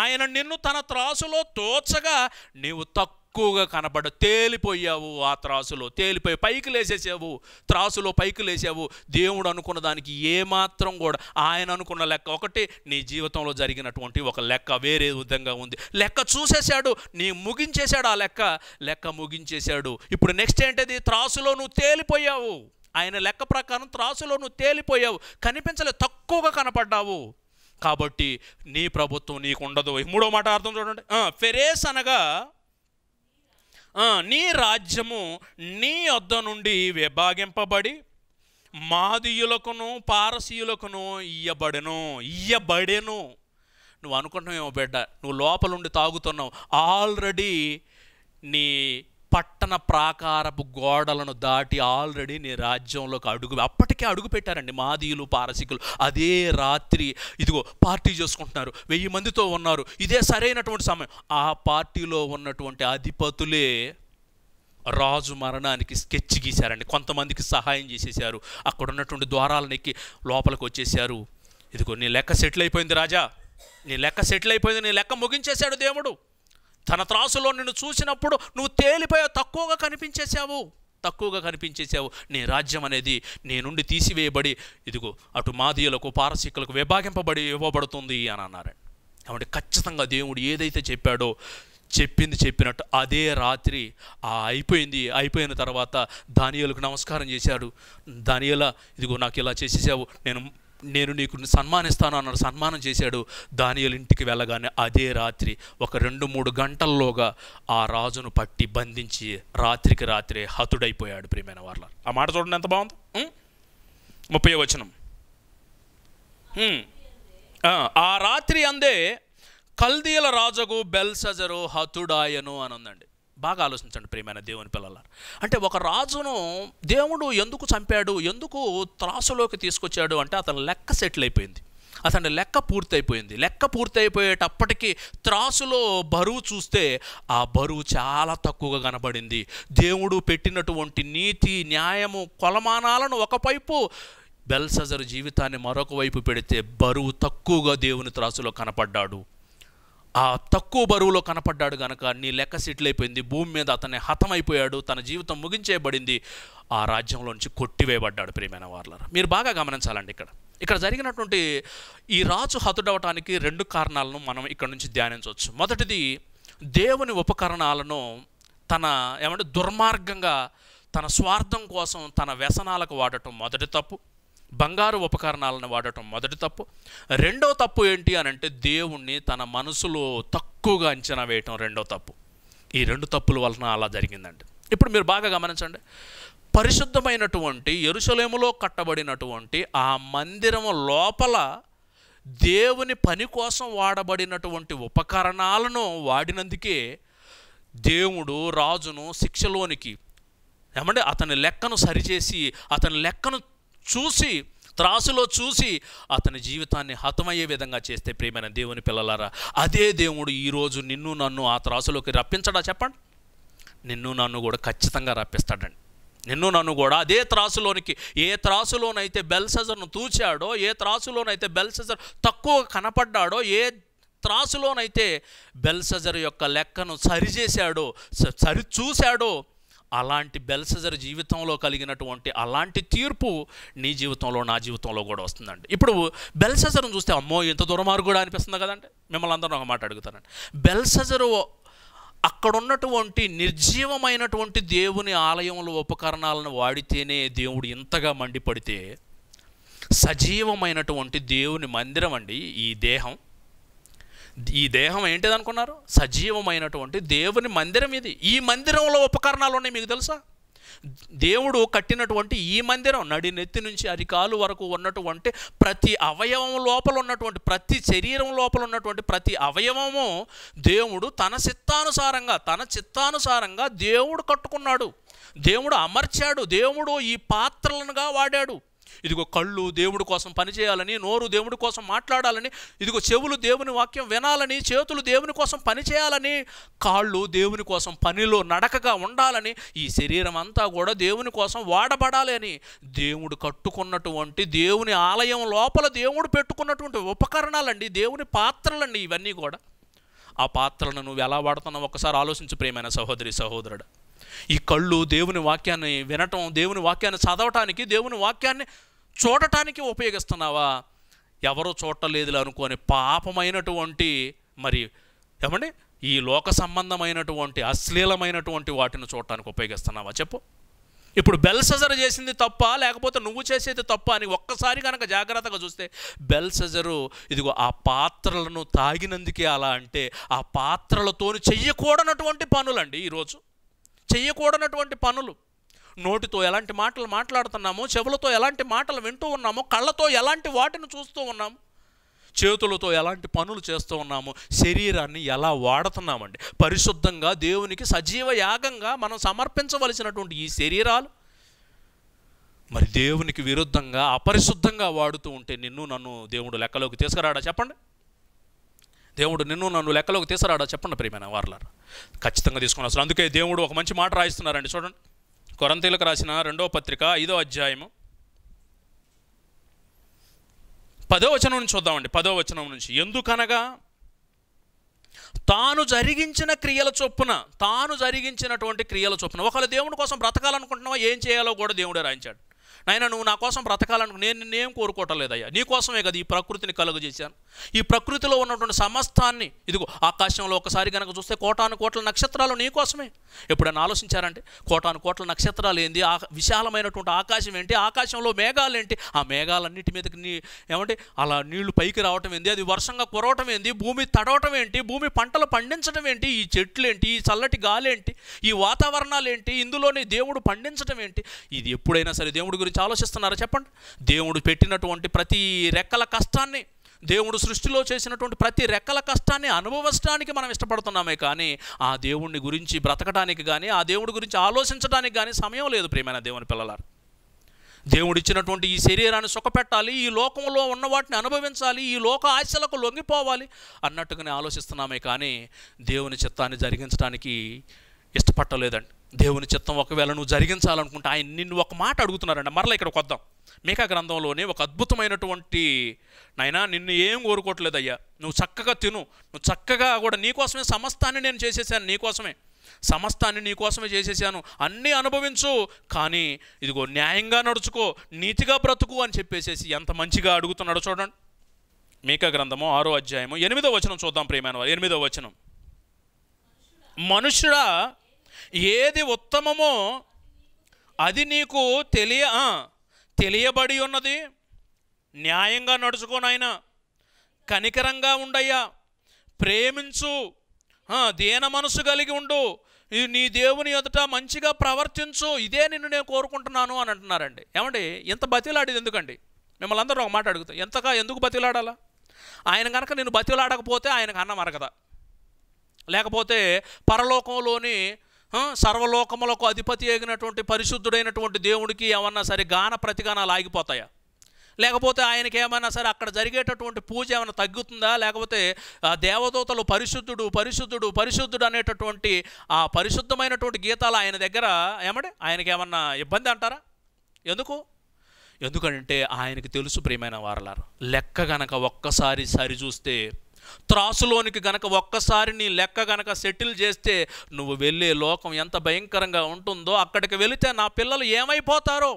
ఆయన నిన్ను తన త్రాసులో తోచగా నీవు తక్కువగా కనబడ తేలిపోయావు ఆ త్రాసులో తేలిపోయి పైకి లేసేసావు త్రాసులో పైకి లేసావు దేవుడు అనుకున్న దానికి ఏమాత్రం కూడా ఆయన అనుకున్న లెక్క ఒకటి నీ జీవితంలో జరిగినటువంటి ఒక లెక్క వేరే విధంగా ఉంది లెక్క చూసేశాడు నీ ముగించేశాడు ఆ లెక్క లెక్క ముగించేశాడు ఇప్పుడు నెక్స్ట్ ఏంటిది త్రాసులో నువ్వు తేలిపోయావు ఆయన లెక్క ప్రకారం త్రాసులో నువ్వు తేలిపోయావు కనిపించలే తక్కువగా కనపడ్డావు కాబట్టి నీ ప్రభుత్వం నీకు ఉండదు మూడో మాట అర్థం చూడండి ఫెరేస్ అనగా నీ రాజ్యము నీ వద్ద నుండి విభాగింపబడి మాదియులకును పారసీయులకును ఇయ్యబడెను ఇయ్యబడెను నువ్వు అనుకుంటున్నావు బిడ్డ నువ్వు లోపలుండి తాగుతున్నావు ఆల్రెడీ నీ పట్టణ ప్రాకారపు గోడలను దాటి ఆల్రెడీ నీ రాజ్యంలోకి అడుగు అప్పటికే అడుగు పెట్టారండి మాదీయులు పారసికులు అదే రాత్రి ఇదిగో పార్టీ చేసుకుంటున్నారు వెయ్యి మందితో ఉన్నారు ఇదే సరైనటువంటి సమయం ఆ పార్టీలో ఉన్నటువంటి అధిపతులే రాజు మరణానికి స్కెచ్ గీశారండి కొంతమందికి సహాయం చేసేసారు అక్కడ ఉన్నటువంటి ద్వారాలను ఎక్కి లోపలికి వచ్చేసారు ఇదిగో నీ లెక్క సెటిల్ అయిపోయింది రాజా నీ లెక్క సెటిల్ అయిపోయింది నీ లెక్క ముగించేశాడు దేవుడు తన త్రాసులో నిన్ను చూసినప్పుడు నువ్వు తేలిపోయా తక్కువగా కనిపించేశావు తక్కువగా కనిపించేశావు నీ రాజ్యం అనేది నీ నుండి తీసివేయబడి ఇదిగో అటు మాదీయులకు పారసీకులకు విభాగింపబడి ఇవ్వబడుతుంది అని అన్నారండి కాబట్టి ఖచ్చితంగా దేవుడు ఏదైతే చెప్పాడో చెప్పింది చెప్పినట్టు అదే రాత్రి ఆ అయిపోయింది అయిపోయిన తర్వాత దానియలకు నమస్కారం చేశాడు దానియల ఇదిగో నాకు ఇలా చేసేసావు నేను నేను నీకు సన్మానిస్తాను అన్నాడు సన్మానం చేశాడు దానియలు ఇంటికి వెళ్ళగానే అదే రాత్రి ఒక రెండు మూడు గంటల్లోగా ఆ రాజును పట్టి బంధించి రాత్రికి రాత్రే హతుడైపోయాడు ప్రియమైన వార్ల ఆ మాట చూడండి ఎంత బాగుంది ముప్పై వచనం ఆ రాత్రి అందే కల్దీల రాజుకు బెల్సజరు హతుడాయను అని ఉందండి బాగా ఆలోచించండి ప్రియమైన దేవుని పిల్లల అంటే ఒక రాజును దేవుడు ఎందుకు చంపాడు ఎందుకు త్రాసులోకి తీసుకొచ్చాడు అంటే అతను లెక్క సెటిల్ అయిపోయింది అతని లెక్క పూర్తయిపోయింది లెక్క పూర్తయిపోయేటప్పటికీ త్రాసులో బరువు చూస్తే ఆ బరువు చాలా తక్కువగా కనబడింది దేవుడు పెట్టినటువంటి నీతి న్యాయము కొలమానాలను ఒకవైపు బెల్సజర్ జీవితాన్ని మరొక వైపు పెడితే బరువు తక్కువగా దేవుని త్రాసులో కనపడ్డాడు ఆ తక్కువ బరువులో కనపడ్డాడు గనక నీ లెక్క సిట్లైపోయింది భూమి మీద అతన్ని హతమైపోయాడు తన జీవితం ముగించేయబడింది ఆ రాజ్యంలోంచి కొట్టివేయబడ్డాడు ప్రియమైన వార్లర్ మీరు బాగా గమనించాలండి ఇక్కడ ఇక్కడ జరిగినటువంటి ఈ రాజు హతుడవటానికి రెండు కారణాలను మనం ఇక్కడ నుంచి ధ్యానించవచ్చు మొదటిది దేవుని ఉపకరణాలను తన ఏమంటే దుర్మార్గంగా తన స్వార్థం కోసం తన వ్యసనాలకు వాడటం మొదటి తప్పు బంగారు ఉపకరణాలను వాడటం మొదటి తప్పు రెండో తప్పు ఏంటి అని అంటే దేవుణ్ణి తన మనసులో తక్కువగా అంచనా వేయటం రెండో తప్పు ఈ రెండు తప్పుల వలన అలా జరిగిందండి ఇప్పుడు మీరు బాగా గమనించండి పరిశుద్ధమైనటువంటి ఎరుసలేములో కట్టబడినటువంటి ఆ మందిరం లోపల దేవుని పని కోసం వాడబడినటువంటి ఉపకరణాలను వాడినందుకే దేవుడు రాజును శిక్షలోనికి ఏమంటే అతని లెక్కను సరిచేసి అతని లెక్కను చూసి త్రాసులో చూసి అతని జీవితాన్ని హతమయ్యే విధంగా చేస్తే ప్రేమైన దేవుని పిల్లలారా అదే దేవుడు ఈరోజు నిన్ను నన్ను ఆ త్రాసులోకి రప్పించడా చెప్పండి నిన్ను నన్ను కూడా ఖచ్చితంగా రప్పిస్తాడండి నిన్ను నన్ను కూడా అదే త్రాసులోనికి ఏ త్రాసులోనైతే బెల్సెజర్ను తూచాడో ఏ త్రాసులోనైతే బెల్సెజర్ తక్కువ కనపడ్డాడో ఏ త్రాసులోనైతే బెల్సజర్ యొక్క లెక్కను సరిచేశాడో సరి చూశాడో అలాంటి బెల్సజర్ జీవితంలో కలిగినటువంటి అలాంటి తీర్పు నీ జీవితంలో నా జీవితంలో కూడా వస్తుందండి ఇప్పుడు బెల్సజర్ను చూస్తే అమ్మో ఇంత కూడా అనిపిస్తుంది కదండి మిమ్మల్ని అందరూ ఒక మాట అడుగుతానండి బెల్సజరు అక్కడున్నటువంటి నిర్జీవమైనటువంటి దేవుని ఆలయంలో ఉపకరణాలను వాడితేనే దేవుడు ఇంతగా మండిపడితే సజీవమైనటువంటి దేవుని మందిరం అండి ఈ దేహం ఈ దేహం ఏంటిది అనుకున్నారు సజీవమైనటువంటి దేవుని మందిరం ఇది ఈ మందిరంలో ఉపకరణాలు ఉన్నాయి మీకు తెలుసా దేవుడు కట్టినటువంటి ఈ మందిరం నడినెత్తి నుంచి అరికాలు వరకు ఉన్నటువంటి ప్రతి అవయవం లోపల ఉన్నటువంటి ప్రతి శరీరం లోపల ఉన్నటువంటి ప్రతి అవయవము దేవుడు తన చిత్తానుసారంగా తన చిత్తానుసారంగా దేవుడు కట్టుకున్నాడు దేవుడు అమర్చాడు దేవుడు ఈ పాత్రలనుగా వాడాడు ఇదిగో కళ్ళు దేవుడి కోసం పనిచేయాలని నోరు దేవుడి కోసం మాట్లాడాలని ఇదిగో చెవులు దేవుని వాక్యం వినాలని చేతులు దేవుని కోసం పనిచేయాలని కాళ్ళు దేవుని కోసం పనిలో నడకగా ఉండాలని ఈ శరీరం అంతా కూడా దేవుని కోసం వాడబడాలి అని దేవుడు కట్టుకున్నటువంటి దేవుని ఆలయం లోపల దేవుడు పెట్టుకున్నటువంటి ఉపకరణాలండి దేవుని పాత్రలండి ఇవన్నీ కూడా ఆ పాత్రలను నువ్వు ఎలా వాడుతున్నావు ఒకసారి ఆలోచించు ప్రేమైన సహోదరి సహోదరుడు ఈ కళ్ళు దేవుని వాక్యాన్ని వినటం దేవుని వాక్యాన్ని చదవటానికి దేవుని వాక్యాన్ని చూడటానికి ఉపయోగిస్తున్నావా ఎవరో చూడలేదులే అనుకోని పాపమైనటువంటి మరి ఏమండి ఈ లోక సంబంధమైనటువంటి అశ్లీలమైనటువంటి వాటిని చూడటానికి ఉపయోగిస్తున్నావా చెప్పు ఇప్పుడు బెల్సజర్ చేసింది తప్ప లేకపోతే నువ్వు చేసేది తప్ప అని ఒక్కసారి కనుక జాగ్రత్తగా చూస్తే బెల్సజరు ఇదిగో ఆ పాత్రలను తాగినందుకే అలా అంటే ఆ పాత్రలతో చెయ్యకూడనటువంటి పనులండి ఈరోజు చేయకూడనటువంటి పనులు నోటితో ఎలాంటి మాటలు మాట్లాడుతున్నామో చెవులతో ఎలాంటి మాటలు వింటూ ఉన్నామో కళ్ళతో ఎలాంటి వాటిని చూస్తూ ఉన్నాము చేతులతో ఎలాంటి పనులు చేస్తూ ఉన్నాము శరీరాన్ని ఎలా వాడుతున్నామండి పరిశుద్ధంగా దేవునికి సజీవ యాగంగా మనం సమర్పించవలసినటువంటి ఈ శరీరాలు మరి దేవునికి విరుద్ధంగా అపరిశుద్ధంగా వాడుతూ ఉంటే నిన్ను నన్ను దేవుడు లెక్కలోకి తీసుకురాడా చెప్పండి దేవుడు నిన్ను నన్ను లెక్కలోకి తీసుకురాడా చెప్పండి ప్రియమైన వారలారా ఖచ్చితంగా తీసుకుని అసలు అందుకే దేవుడు ఒక మంచి మాట రాయిస్తున్నారండి చూడండి కొరంతీలకు రాసిన రెండవ పత్రిక ఐదో అధ్యాయము పదో వచనం నుంచి చూద్దామండి పదో వచనం నుంచి ఎందుకనగా తాను జరిగించిన క్రియల చొప్పున తాను జరిగించినటువంటి క్రియల చొప్పున ఒకవేళ దేవుడి కోసం బ్రతకాలనుకుంటున్నావా ఏం చేయాలో కూడా దేవుడే రాయించాడు నాయన నువ్వు నా కోసం బ్రతకాలను నేను నేనేం కోరుకోవటం లేదయ్యా నీ కోసమే కదా ఈ ప్రకృతిని కలుగజేశాను ఈ ప్రకృతిలో ఉన్నటువంటి సమస్తాన్ని ఇదిగో ఆకాశంలో ఒకసారి కనుక చూస్తే కోటాను కోట్ల నక్షత్రాలు కోసమే ఎప్పుడైనా ఆలోచించారంటే కోటాను కోట్ల నక్షత్రాలు ఏంది ఆ విశాలమైనటువంటి ఆకాశం ఏంటి ఆకాశంలో మేఘాలు ఏంటి ఆ మేఘాలన్నిటి మీదకి నీ ఏమంటే అలా నీళ్లు పైకి రావటం ఏంది అది వర్షంగా కురవటం ఏంది భూమి తడవటం ఏంటి భూమి పంటలు పండించడం ఏంటి ఈ చెట్లు ఏంటి ఈ చల్లటి గాలి ఏంటి ఈ వాతావరణాలు ఏంటి ఇందులోనే దేవుడు పండించడం ఏంటి ఇది ఎప్పుడైనా సరే దేవుడి గురించి ఆలోచిస్తున్నారా చెప్పండి దేవుడు పెట్టినటువంటి ప్రతి రెక్కల కష్టాన్ని దేవుడు సృష్టిలో చేసినటువంటి ప్రతి రెక్కల కష్టాన్ని అనుభవించడానికి మనం ఇష్టపడుతున్నామే కానీ ఆ దేవుణ్ణి గురించి బ్రతకడానికి కానీ ఆ దేవుడి గురించి ఆలోచించడానికి కానీ సమయం లేదు ప్రియమైన దేవుని పిల్లలారు దేవుడిచ్చినటువంటి ఈ శరీరాన్ని సుఖపెట్టాలి ఈ లోకంలో ఉన్న వాటిని అనుభవించాలి ఈ లోక ఆశలకు లొంగిపోవాలి అన్నట్టుగానే ఆలోచిస్తున్నామే కానీ దేవుని చిత్తాన్ని జరిగించడానికి ఇష్టపడలేదండి దేవుని చిత్తం ఒకవేళ నువ్వు జరిగించాలనుకుంటే ఆయన నిన్ను ఒక మాట అడుగుతున్నారండి మరలా ఇక్కడ కొద్దాం మేకా గ్రంథంలోనే ఒక అద్భుతమైనటువంటి నాయనా నిన్ను ఏం అయ్యా నువ్వు చక్కగా తిను నువ్వు చక్కగా కూడా నీకోసమే సమస్తాన్ని నేను చేసేసాను నీకోసమే సమస్తాన్ని నీకోసమే చేసేసాను అన్నీ అనుభవించు కానీ ఇదిగో న్యాయంగా నడుచుకో నీతిగా బ్రతుకు అని చెప్పేసేసి ఎంత మంచిగా అడుగుతున్నాడో చూడండి మేకా గ్రంథము ఆరో అధ్యాయము ఎనిమిదో వచనం చూద్దాం ప్రేమైన వారు ఎనిమిదో వచనం మనుషుడా ఏది ఉత్తమమో అది నీకు తెలియ తెలియబడి ఉన్నది న్యాయంగా నడుచుకోనైనా కనికరంగా ఉండయ్యా ప్రేమించు దేన మనసు కలిగి ఉండు నీ దేవుని ఎదుట మంచిగా ప్రవర్తించు ఇదే నిన్ను నేను కోరుకుంటున్నాను అని అంటున్నారండి ఏమండి ఎంత బతిలాడేది ఎందుకండి మిమ్మల్ని అందరూ ఒక మాట అడుగుతా ఎంతగా ఎందుకు బతిలాడాలా ఆయన కనుక నేను బతిలాడకపోతే ఆయనకు అన్నం అరగదా లేకపోతే పరలోకంలోని సర్వలోకములకు అధిపతి అయినటువంటి పరిశుద్ధుడైనటువంటి దేవుడికి ఏమన్నా సరే గాన ప్రతిగానాలు ఆగిపోతాయా లేకపోతే ఆయనకి ఏమైనా సరే అక్కడ జరిగేటటువంటి పూజ ఏమైనా తగ్గుతుందా లేకపోతే దేవదూతలు పరిశుద్ధుడు పరిశుద్ధుడు పరిశుద్ధుడు అనేటటువంటి ఆ పరిశుద్ధమైనటువంటి గీతాలు ఆయన దగ్గర ఏమంటే ఆయనకి ఏమన్నా ఇబ్బంది అంటారా ఎందుకు ఎందుకంటే ఆయనకి తెలుసు ప్రియమైన వారలారు లెక్క గనక ఒక్కసారి సరిచూస్తే చూస్తే త్రాసులోనికి గనక ఒక్కసారి నీ లెక్క గనక సెటిల్ చేస్తే నువ్వు వెళ్ళే లోకం ఎంత భయంకరంగా ఉంటుందో అక్కడికి వెళితే నా పిల్లలు ఏమైపోతారో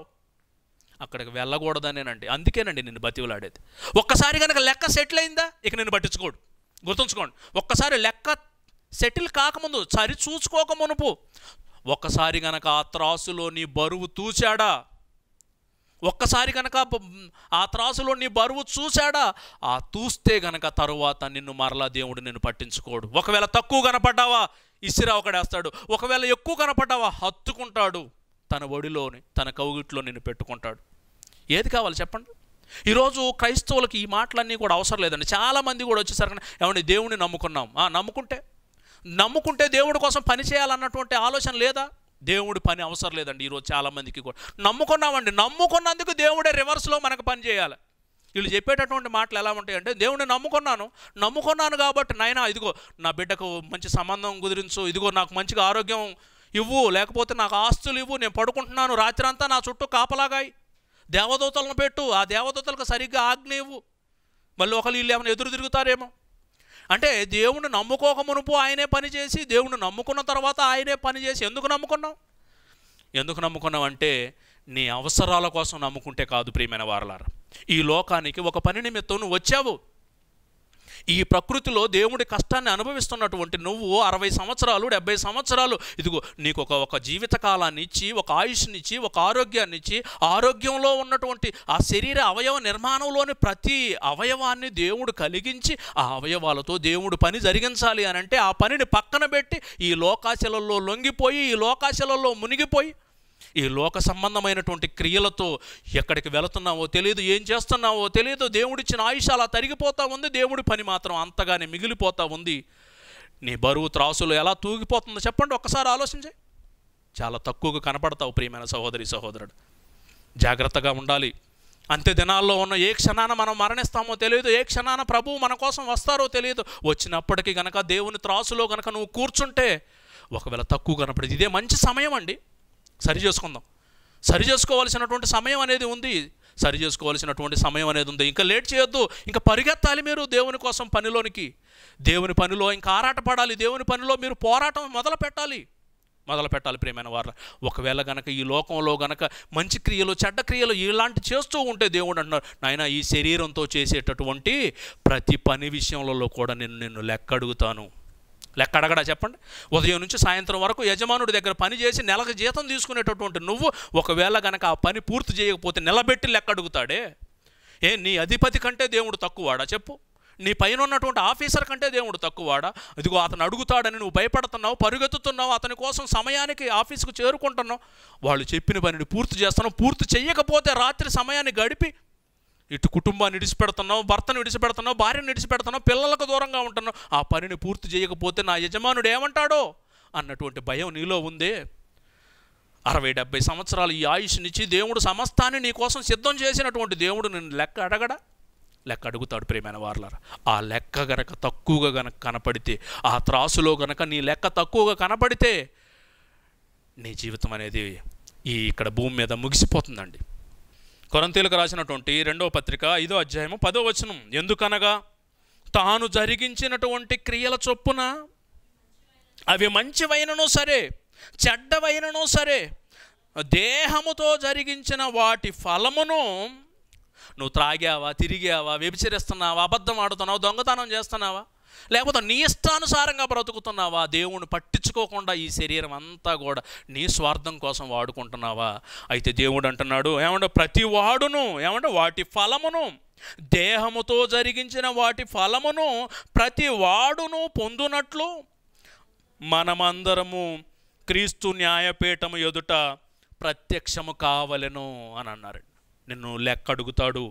అక్కడికి వెళ్ళకూడదనేనండి అందుకేనండి నేను బతివులాడేది ఒక్కసారి కనుక లెక్క సెటిల్ అయిందా ఇక నేను పట్టించుకోడు గుర్తుంచుకోండి ఒక్కసారి లెక్క సెటిల్ కాకముందు సరి చూసుకోక మునుపు ఒక్కసారి గనక ఆ త్రాసులో నీ బరువు తూచాడా ఒక్కసారి కనుక ఆ త్రాసులో నీ బరువు చూశాడా ఆ చూస్తే గనక తరువాత నిన్ను మరలా దేవుడు నిన్ను పట్టించుకోడు ఒకవేళ తక్కువ కనపడ్డావా ఇసిరా ఒకడేస్తాడు ఒకవేళ ఎక్కువ కనపడ్డావా హత్తుకుంటాడు తన ఒడిలోని తన కౌగిట్లో నిన్ను పెట్టుకుంటాడు ఏది కావాలి చెప్పండి ఈరోజు క్రైస్తవులకి ఈ మాటలన్నీ కూడా అవసరం లేదండి చాలామంది కూడా కానీ ఏమండి దేవుడిని నమ్ముకున్నాం నమ్ముకుంటే నమ్ముకుంటే దేవుడి కోసం పని చేయాలన్నటువంటి ఆలోచన లేదా దేవుడు పని అవసరం లేదండి ఈరోజు చాలామందికి కూడా నమ్ముకున్నామండి నమ్ముకున్నందుకు దేవుడే రివర్స్లో మనకు పని చేయాలి వీళ్ళు చెప్పేటటువంటి మాటలు ఎలా ఉంటాయంటే దేవుడిని నమ్ముకున్నాను నమ్ముకున్నాను కాబట్టి నాయన ఇదిగో నా బిడ్డకు మంచి సంబంధం కుదిరించు ఇదిగో నాకు మంచిగా ఆరోగ్యం ఇవ్వు లేకపోతే నాకు ఆస్తులు ఇవ్వు నేను పడుకుంటున్నాను రాత్రంతా నా చుట్టూ కాపలాగాయి దేవదూతలను పెట్టు ఆ దేవదూతలకు సరిగ్గా ఆజ్ఞ ఇవ్వు మళ్ళీ ఒకళ్ళు వీళ్ళు ఏమైనా ఎదురు తిరుగుతారేమో అంటే దేవుణ్ణి నమ్ముకోక మునుపు ఆయనే పనిచేసి దేవుణ్ణి నమ్ముకున్న తర్వాత ఆయనే పనిచేసి ఎందుకు నమ్ముకున్నాం ఎందుకు నమ్ముకున్నాం అంటే నీ అవసరాల కోసం నమ్ముకుంటే కాదు ప్రియమైన వారలారా ఈ లోకానికి ఒక పని నిమిత్తం నువ్వు వచ్చావు ఈ ప్రకృతిలో దేవుడి కష్టాన్ని అనుభవిస్తున్నటువంటి నువ్వు అరవై సంవత్సరాలు డెబ్బై సంవత్సరాలు ఇదిగో నీకు ఒక ఒక జీవితకాలాన్ని ఇచ్చి ఒక ఆయుష్నిచ్చి ఒక ఆరోగ్యాన్ని ఇచ్చి ఆరోగ్యంలో ఉన్నటువంటి ఆ శరీర అవయవ నిర్మాణంలోని ప్రతి అవయవాన్ని దేవుడు కలిగించి ఆ అవయవాలతో దేవుడు పని జరిగించాలి అని అంటే ఆ పనిని పక్కన పెట్టి ఈ లోకాశలలో లొంగిపోయి ఈ లోకాశలలో మునిగిపోయి ఈ లోక సంబంధమైనటువంటి క్రియలతో ఎక్కడికి వెళుతున్నావో తెలియదు ఏం చేస్తున్నావో తెలియదు దేవుడిచ్చిన ఆయుష అలా తరిగిపోతూ ఉంది దేవుడి పని మాత్రం అంతగానే మిగిలిపోతూ ఉంది నీ బరువు త్రాసులు ఎలా తూగిపోతుందో చెప్పండి ఒక్కసారి ఆలోచించే చాలా తక్కువగా కనపడతావు ప్రియమైన సహోదరి సహోదరుడు జాగ్రత్తగా ఉండాలి అంతే దినాల్లో ఉన్న ఏ క్షణాన మనం మరణిస్తామో తెలియదు ఏ క్షణాన ప్రభువు మన కోసం వస్తారో తెలియదు వచ్చినప్పటికీ గనక దేవుని త్రాసులో గనక నువ్వు కూర్చుంటే ఒకవేళ తక్కువ కనపడేది ఇదే మంచి సమయం అండి సరి చేసుకుందాం సరి చేసుకోవాల్సినటువంటి సమయం అనేది ఉంది సరి చేసుకోవాల్సినటువంటి సమయం అనేది ఉంది ఇంకా లేట్ చేయొద్దు ఇంకా పరిగెత్తాలి మీరు దేవుని కోసం పనిలోనికి దేవుని పనిలో ఇంకా ఆరాటపడాలి దేవుని పనిలో మీరు పోరాటం మొదలు పెట్టాలి మొదలు పెట్టాలి ప్రేమైన వారు ఒకవేళ గనక ఈ లోకంలో గనక మంచి క్రియలు చెడ్డ క్రియలు ఇలాంటి చేస్తూ ఉంటే దేవుడు అంటున్నారు నాయన ఈ శరీరంతో చేసేటటువంటి ప్రతి పని విషయంలో కూడా నేను నిన్ను లెక్కడుగుతాను లెక్క అడగడా చెప్పండి ఉదయం నుంచి సాయంత్రం వరకు యజమానుడి దగ్గర పని చేసి నెలకు జీతం తీసుకునేటటువంటి నువ్వు ఒకవేళ కనుక ఆ పని పూర్తి చేయకపోతే నిలబెట్టి లెక్క అడుగుతాడే ఏ నీ అధిపతి కంటే దేవుడు తక్కువాడా చెప్పు నీ పైన ఉన్నటువంటి ఆఫీసర్ కంటే దేవుడు తక్కువాడా ఇదిగో అతను అడుగుతాడని నువ్వు భయపడుతున్నావు పరుగెత్తుతున్నావు అతని కోసం సమయానికి ఆఫీసుకు చేరుకుంటున్నావు వాళ్ళు చెప్పిన పనిని పూర్తి చేస్తున్నావు పూర్తి చేయకపోతే రాత్రి సమయాన్ని గడిపి ఇటు కుటుంబాన్ని విడిచిపెడుతున్నావు భర్తను విడిచిపెడుతున్నావు భార్యను విడిచిపెడుతున్నావు పిల్లలకు దూరంగా ఉంటున్నావు ఆ పనిని పూర్తి చేయకపోతే నా యజమానుడు ఏమంటాడో అన్నటువంటి భయం నీలో ఉంది అరవై డెబ్బై సంవత్సరాలు ఈ ఆయుష్నిచ్చి దేవుడు సమస్తాన్ని నీ కోసం సిద్ధం చేసినటువంటి దేవుడు నిన్ను లెక్క అడగడా లెక్క అడుగుతాడు ప్రేమైన వార్లర ఆ లెక్క గనక తక్కువగా గనక కనపడితే ఆ త్రాసులో గనక నీ లెక్క తక్కువగా కనపడితే నీ జీవితం అనేది ఈ ఇక్కడ భూమి మీద ముగిసిపోతుందండి కొరంతీలకు రాసినటువంటి రెండవ పత్రిక ఐదో అధ్యాయము పదో వచనం ఎందుకనగా తాను జరిగించినటువంటి క్రియల చొప్పున అవి మంచివైనను సరే చెడ్డవైనను సరే దేహముతో జరిగించిన వాటి ఫలమును నువ్వు త్రాగావా తిరిగావా వ్యభిచరిస్తున్నావా అబద్ధం ఆడుతున్నావా దొంగతనం చేస్తున్నావా లేకపోతే నీ ఇష్టానుసారంగా బ్రతుకుతున్నావా దేవుణ్ణి పట్టించుకోకుండా ఈ శరీరం అంతా కూడా నీ స్వార్థం కోసం వాడుకుంటున్నావా అయితే దేవుడు అంటున్నాడు ఏమంటే ప్రతి వాడును ఏమంటే వాటి ఫలమును దేహముతో జరిగించిన వాటి ఫలమును ప్రతి వాడును పొందునట్లు మనమందరము క్రీస్తు న్యాయపీఠము ఎదుట ప్రత్యక్షము కావలను అని అన్నారు నిన్ను లెక్క అడుగుతాడు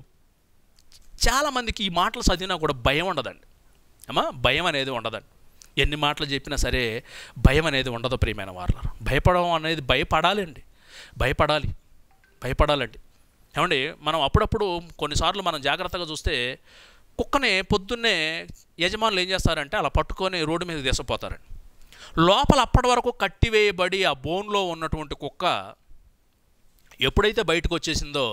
చాలామందికి ఈ మాటలు చదివినా కూడా భయం ఉండదండి అమ్మా భయం అనేది ఉండదండి ఎన్ని మాటలు చెప్పినా సరే భయం అనేది ఉండదు ప్రియమైన వారు భయపడడం అనేది భయపడాలండి భయపడాలి భయపడాలండి ఏమండి మనం అప్పుడప్పుడు కొన్నిసార్లు మనం జాగ్రత్తగా చూస్తే కుక్కనే పొద్దున్నే యజమానులు ఏం చేస్తారంటే అలా పట్టుకొని రోడ్డు మీద తీసపోతారండి లోపల అప్పటి వరకు కట్టివేయబడి ఆ బోన్లో ఉన్నటువంటి కుక్క ఎప్పుడైతే బయటకు వచ్చేసిందో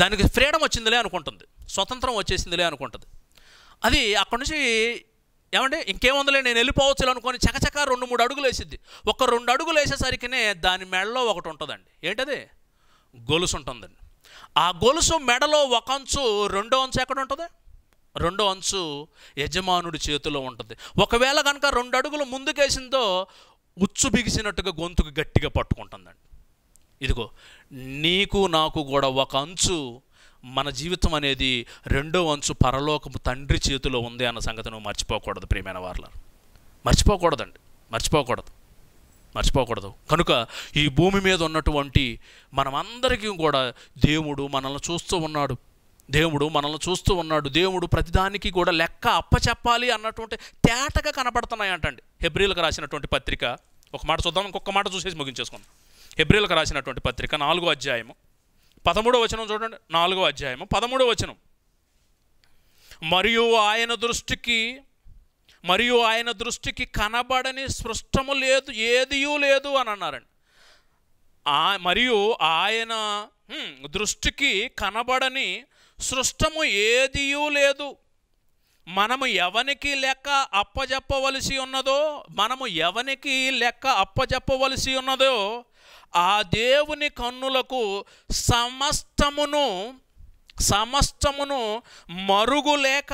దానికి ఫ్రీడమ్ వచ్చిందిలే అనుకుంటుంది స్వతంత్రం వచ్చేసిందిలే అనుకుంటుంది అది అక్కడి నుంచి ఏమంటే ఇంకేముందలే నేను వెళ్ళిపోవచ్చు అనుకొని చకచక రెండు మూడు అడుగులు వేసిద్ది ఒక రెండు అడుగులు వేసేసరికినే దాని మెడలో ఒకటి ఉంటుందండి ఏంటది గొలుసు ఉంటుందండి ఆ గొలుసు మెడలో ఒక అంచు రెండో అంచు ఎక్కడ ఉంటుంది రెండో అంచు యజమానుడి చేతిలో ఉంటుంది ఒకవేళ కనుక రెండు అడుగులు ముందుకేసిందో ఉచ్చు బిగిసినట్టుగా గొంతుకు గట్టిగా పట్టుకుంటుందండి ఇదిగో నీకు నాకు కూడా ఒక అంచు మన జీవితం అనేది రెండో వంచు పరలోకము తండ్రి చేతిలో ఉంది అన్న సంగతి నువ్వు మర్చిపోకూడదు ప్రియమైన వార్ల మర్చిపోకూడదండి మర్చిపోకూడదు మర్చిపోకూడదు కనుక ఈ భూమి మీద ఉన్నటువంటి మనమందరికీ కూడా దేవుడు మనల్ని చూస్తూ ఉన్నాడు దేవుడు మనల్ని చూస్తూ ఉన్నాడు దేవుడు ప్రతిదానికి కూడా లెక్క అప్పచెప్పాలి అన్నటువంటి తేటగా కనపడుతున్నాయి అంటండి హెబ్రిల్కి రాసినటువంటి పత్రిక ఒక మాట చూద్దాం ఇంకొక మాట చూసేసి ముగించేసుకుందాం హెబ్రిల్కి రాసినటువంటి పత్రిక నాలుగో అధ్యాయము పదమూడో వచనం చూడండి నాలుగో అధ్యాయము పదమూడో వచనం మరియు ఆయన దృష్టికి మరియు ఆయన దృష్టికి కనబడని స్పృష్టము లేదు ఏదియూ లేదు అని అన్నారండి మరియు ఆయన దృష్టికి కనబడని సృష్టము ఏదియూ లేదు మనము ఎవనికి లెక్క అప్పజెప్పవలసి ఉన్నదో మనము ఎవనికి లెక్క అప్పజెప్పవలసి ఉన్నదో ఆ దేవుని కన్నులకు సమస్తమును సమస్తమును మరుగు లేక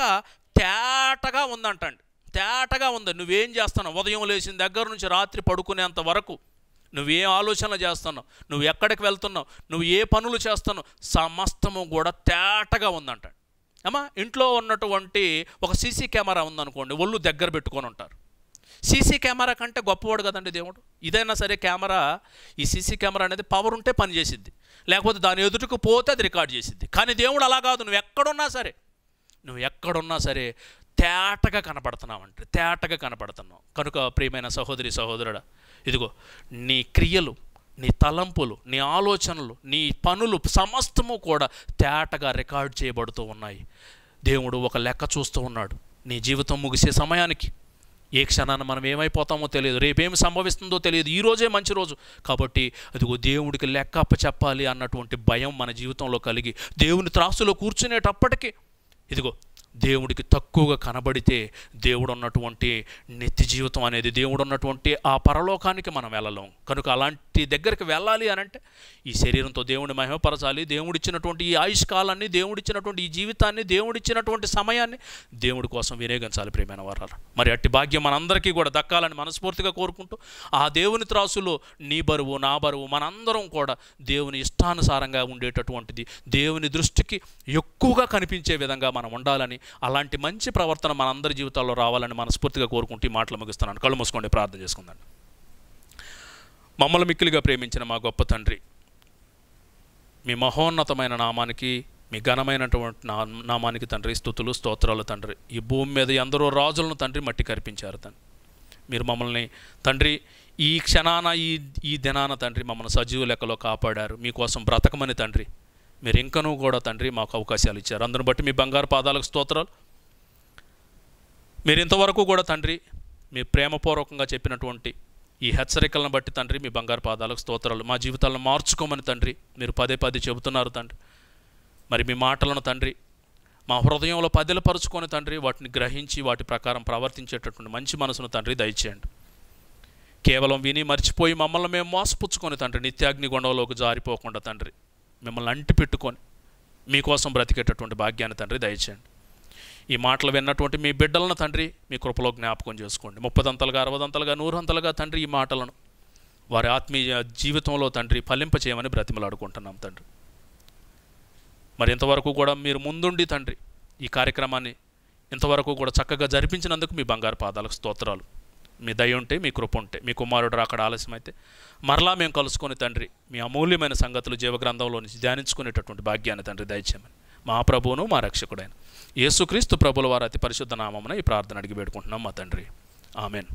తేటగా ఉందంటండి తేటగా ఉంది నువ్వేం చేస్తున్నావు ఉదయం లేచిన దగ్గర నుంచి రాత్రి పడుకునేంత వరకు నువ్వే ఆలోచనలు చేస్తున్నావు నువ్వు ఎక్కడికి వెళ్తున్నావు నువ్వు ఏ పనులు చేస్తున్నావు సమస్తము కూడా తేటగా ఉందంట అమ్మా ఇంట్లో ఉన్నటువంటి ఒక సీసీ కెమెరా ఉందనుకోండి ఒళ్ళు దగ్గర పెట్టుకొని ఉంటారు సీసీ కెమెరా కంటే గొప్పవాడు కదండి దేవుడు ఇదైనా సరే కెమెరా ఈ సీసీ కెమెరా అనేది పవర్ ఉంటే పనిచేసిద్ది లేకపోతే దాని ఎదుటికి పోతే అది రికార్డ్ చేసిద్ది కానీ దేవుడు అలా కాదు నువ్వు ఎక్కడున్నా సరే నువ్వు ఎక్కడున్నా సరే తేటగా కనపడుతున్నావు అంటే తేటగా కనపడుతున్నావు కనుక ప్రియమైన సహోదరి సహోదరుడు ఇదిగో నీ క్రియలు నీ తలంపులు నీ ఆలోచనలు నీ పనులు సమస్తము కూడా తేటగా రికార్డ్ చేయబడుతూ ఉన్నాయి దేవుడు ఒక లెక్క చూస్తూ ఉన్నాడు నీ జీవితం ముగిసే సమయానికి ఏ క్షణాన మనం ఏమైపోతామో తెలియదు రేపేమి సంభవిస్తుందో తెలియదు ఈరోజే మంచి రోజు కాబట్టి అదిగో దేవుడికి లెక్క అప్ప చెప్పాలి అన్నటువంటి భయం మన జీవితంలో కలిగి దేవుని త్రాసులో కూర్చునేటప్పటికీ ఇదిగో దేవుడికి తక్కువగా కనబడితే దేవుడు ఉన్నటువంటి నిత్య జీవితం అనేది దేవుడు ఉన్నటువంటి ఆ పరలోకానికి మనం వెళ్ళలేం కనుక అలాంటి దగ్గరికి వెళ్ళాలి అని అంటే ఈ శరీరంతో దేవుడిని మహిమపరచాలి దేవుడిచ్చినటువంటి ఈ ఆయుష్కాలాన్ని దేవుడిచ్చినటువంటి ఈ జీవితాన్ని దేవుడిచ్చినటువంటి సమయాన్ని దేవుడి కోసం వినియోగించాలి ప్రేమైన వారాలు మరి అట్టి భాగ్యం మనందరికీ కూడా దక్కాలని మనస్ఫూర్తిగా కోరుకుంటూ ఆ దేవుని త్రాసులో నీ బరువు నా బరువు మనందరం కూడా దేవుని ఇష్టానుసారంగా ఉండేటటువంటిది దేవుని దృష్టికి ఎక్కువగా కనిపించే విధంగా మనం ఉండాలని అలాంటి మంచి ప్రవర్తన మనందరి జీవితాల్లో రావాలని మనస్ఫూర్తిగా కోరుకుంటూ మాటలు ముగిస్తున్నాను కళ్ళు మూసుకోండి ప్రార్థన చేసుకుందాం మమ్మల్ని మిక్కిలిగా ప్రేమించిన మా గొప్ప తండ్రి మీ మహోన్నతమైన నామానికి మీ ఘనమైనటువంటి నా నామానికి తండ్రి స్థుతులు స్తోత్రాలు తండ్రి ఈ భూమి మీద ఎందరో రాజులను తండ్రి మట్టి కరిపించారు తండ్రి మీరు మమ్మల్ని తండ్రి ఈ క్షణాన ఈ ఈ దినాన తండ్రి మమ్మల్ని సజీవ లెక్కలో కాపాడారు మీకోసం బ్రతకమని తండ్రి మీరు ఇంకనూ కూడా తండ్రి మాకు అవకాశాలు ఇచ్చారు అందును బట్టి మీ బంగారు పాదాలకు స్తోత్రాలు మీరు ఇంతవరకు కూడా తండ్రి మీ ప్రేమపూర్వకంగా చెప్పినటువంటి ఈ హెచ్చరికలను బట్టి తండ్రి మీ బంగారు పాదాలకు స్తోత్రాలు మా జీవితాలను మార్చుకోమని తండ్రి మీరు పదే పదే చెబుతున్నారు తండ్రి మరి మీ మాటలను తండ్రి మా హృదయంలో పదిలపరుచుకొని తండ్రి వాటిని గ్రహించి వాటి ప్రకారం ప్రవర్తించేటటువంటి మంచి మనసును తండ్రి దయచేయండి కేవలం విని మర్చిపోయి మమ్మల్ని మేము మోసపుచ్చుకొని తండ్రి నిత్యాగ్ని గొండంలోకి జారిపోకుండా తండ్రి మిమ్మల్ని అంటి పెట్టుకొని మీకోసం బ్రతికేటటువంటి భాగ్యాన్ని తండ్రి దయచేయండి ఈ మాటలు విన్నటువంటి మీ బిడ్డలను తండ్రి మీ కృపలో జ్ఞాపకం చేసుకోండి ముప్పదంతలుగా అరవదంతలుగా నూరంతలుగా తండ్రి ఈ మాటలను వారి ఆత్మీయ జీవితంలో తండ్రి ఫలింపచేయమని బ్రతిమలాడుకుంటున్నాం తండ్రి మరి ఇంతవరకు కూడా మీరు ముందుండి తండ్రి ఈ కార్యక్రమాన్ని ఇంతవరకు కూడా చక్కగా జరిపించినందుకు మీ బంగారు పాదాలకు స్తోత్రాలు మీ దయ ఉంటే మీ కృప ఉంటే మీ కుమారుడు రాకడ ఆలస్యమైతే మరలా మేము కలుసుకొని తండ్రి మీ అమూల్యమైన సంగతులు జీవగ్రంథంలో నుంచి ధ్యానించుకునేటటువంటి భాగ్యాన్ని తండ్రి దయచేయమని మా ప్రభువును మా రక్షకుడైన యేసుక్రీస్తు ప్రభుల వారి అతి పరిశుద్ధ నామమున ఈ ప్రార్థన అడిగి పెట్టుకుంటున్నాం మా తండ్రి ఆమెన్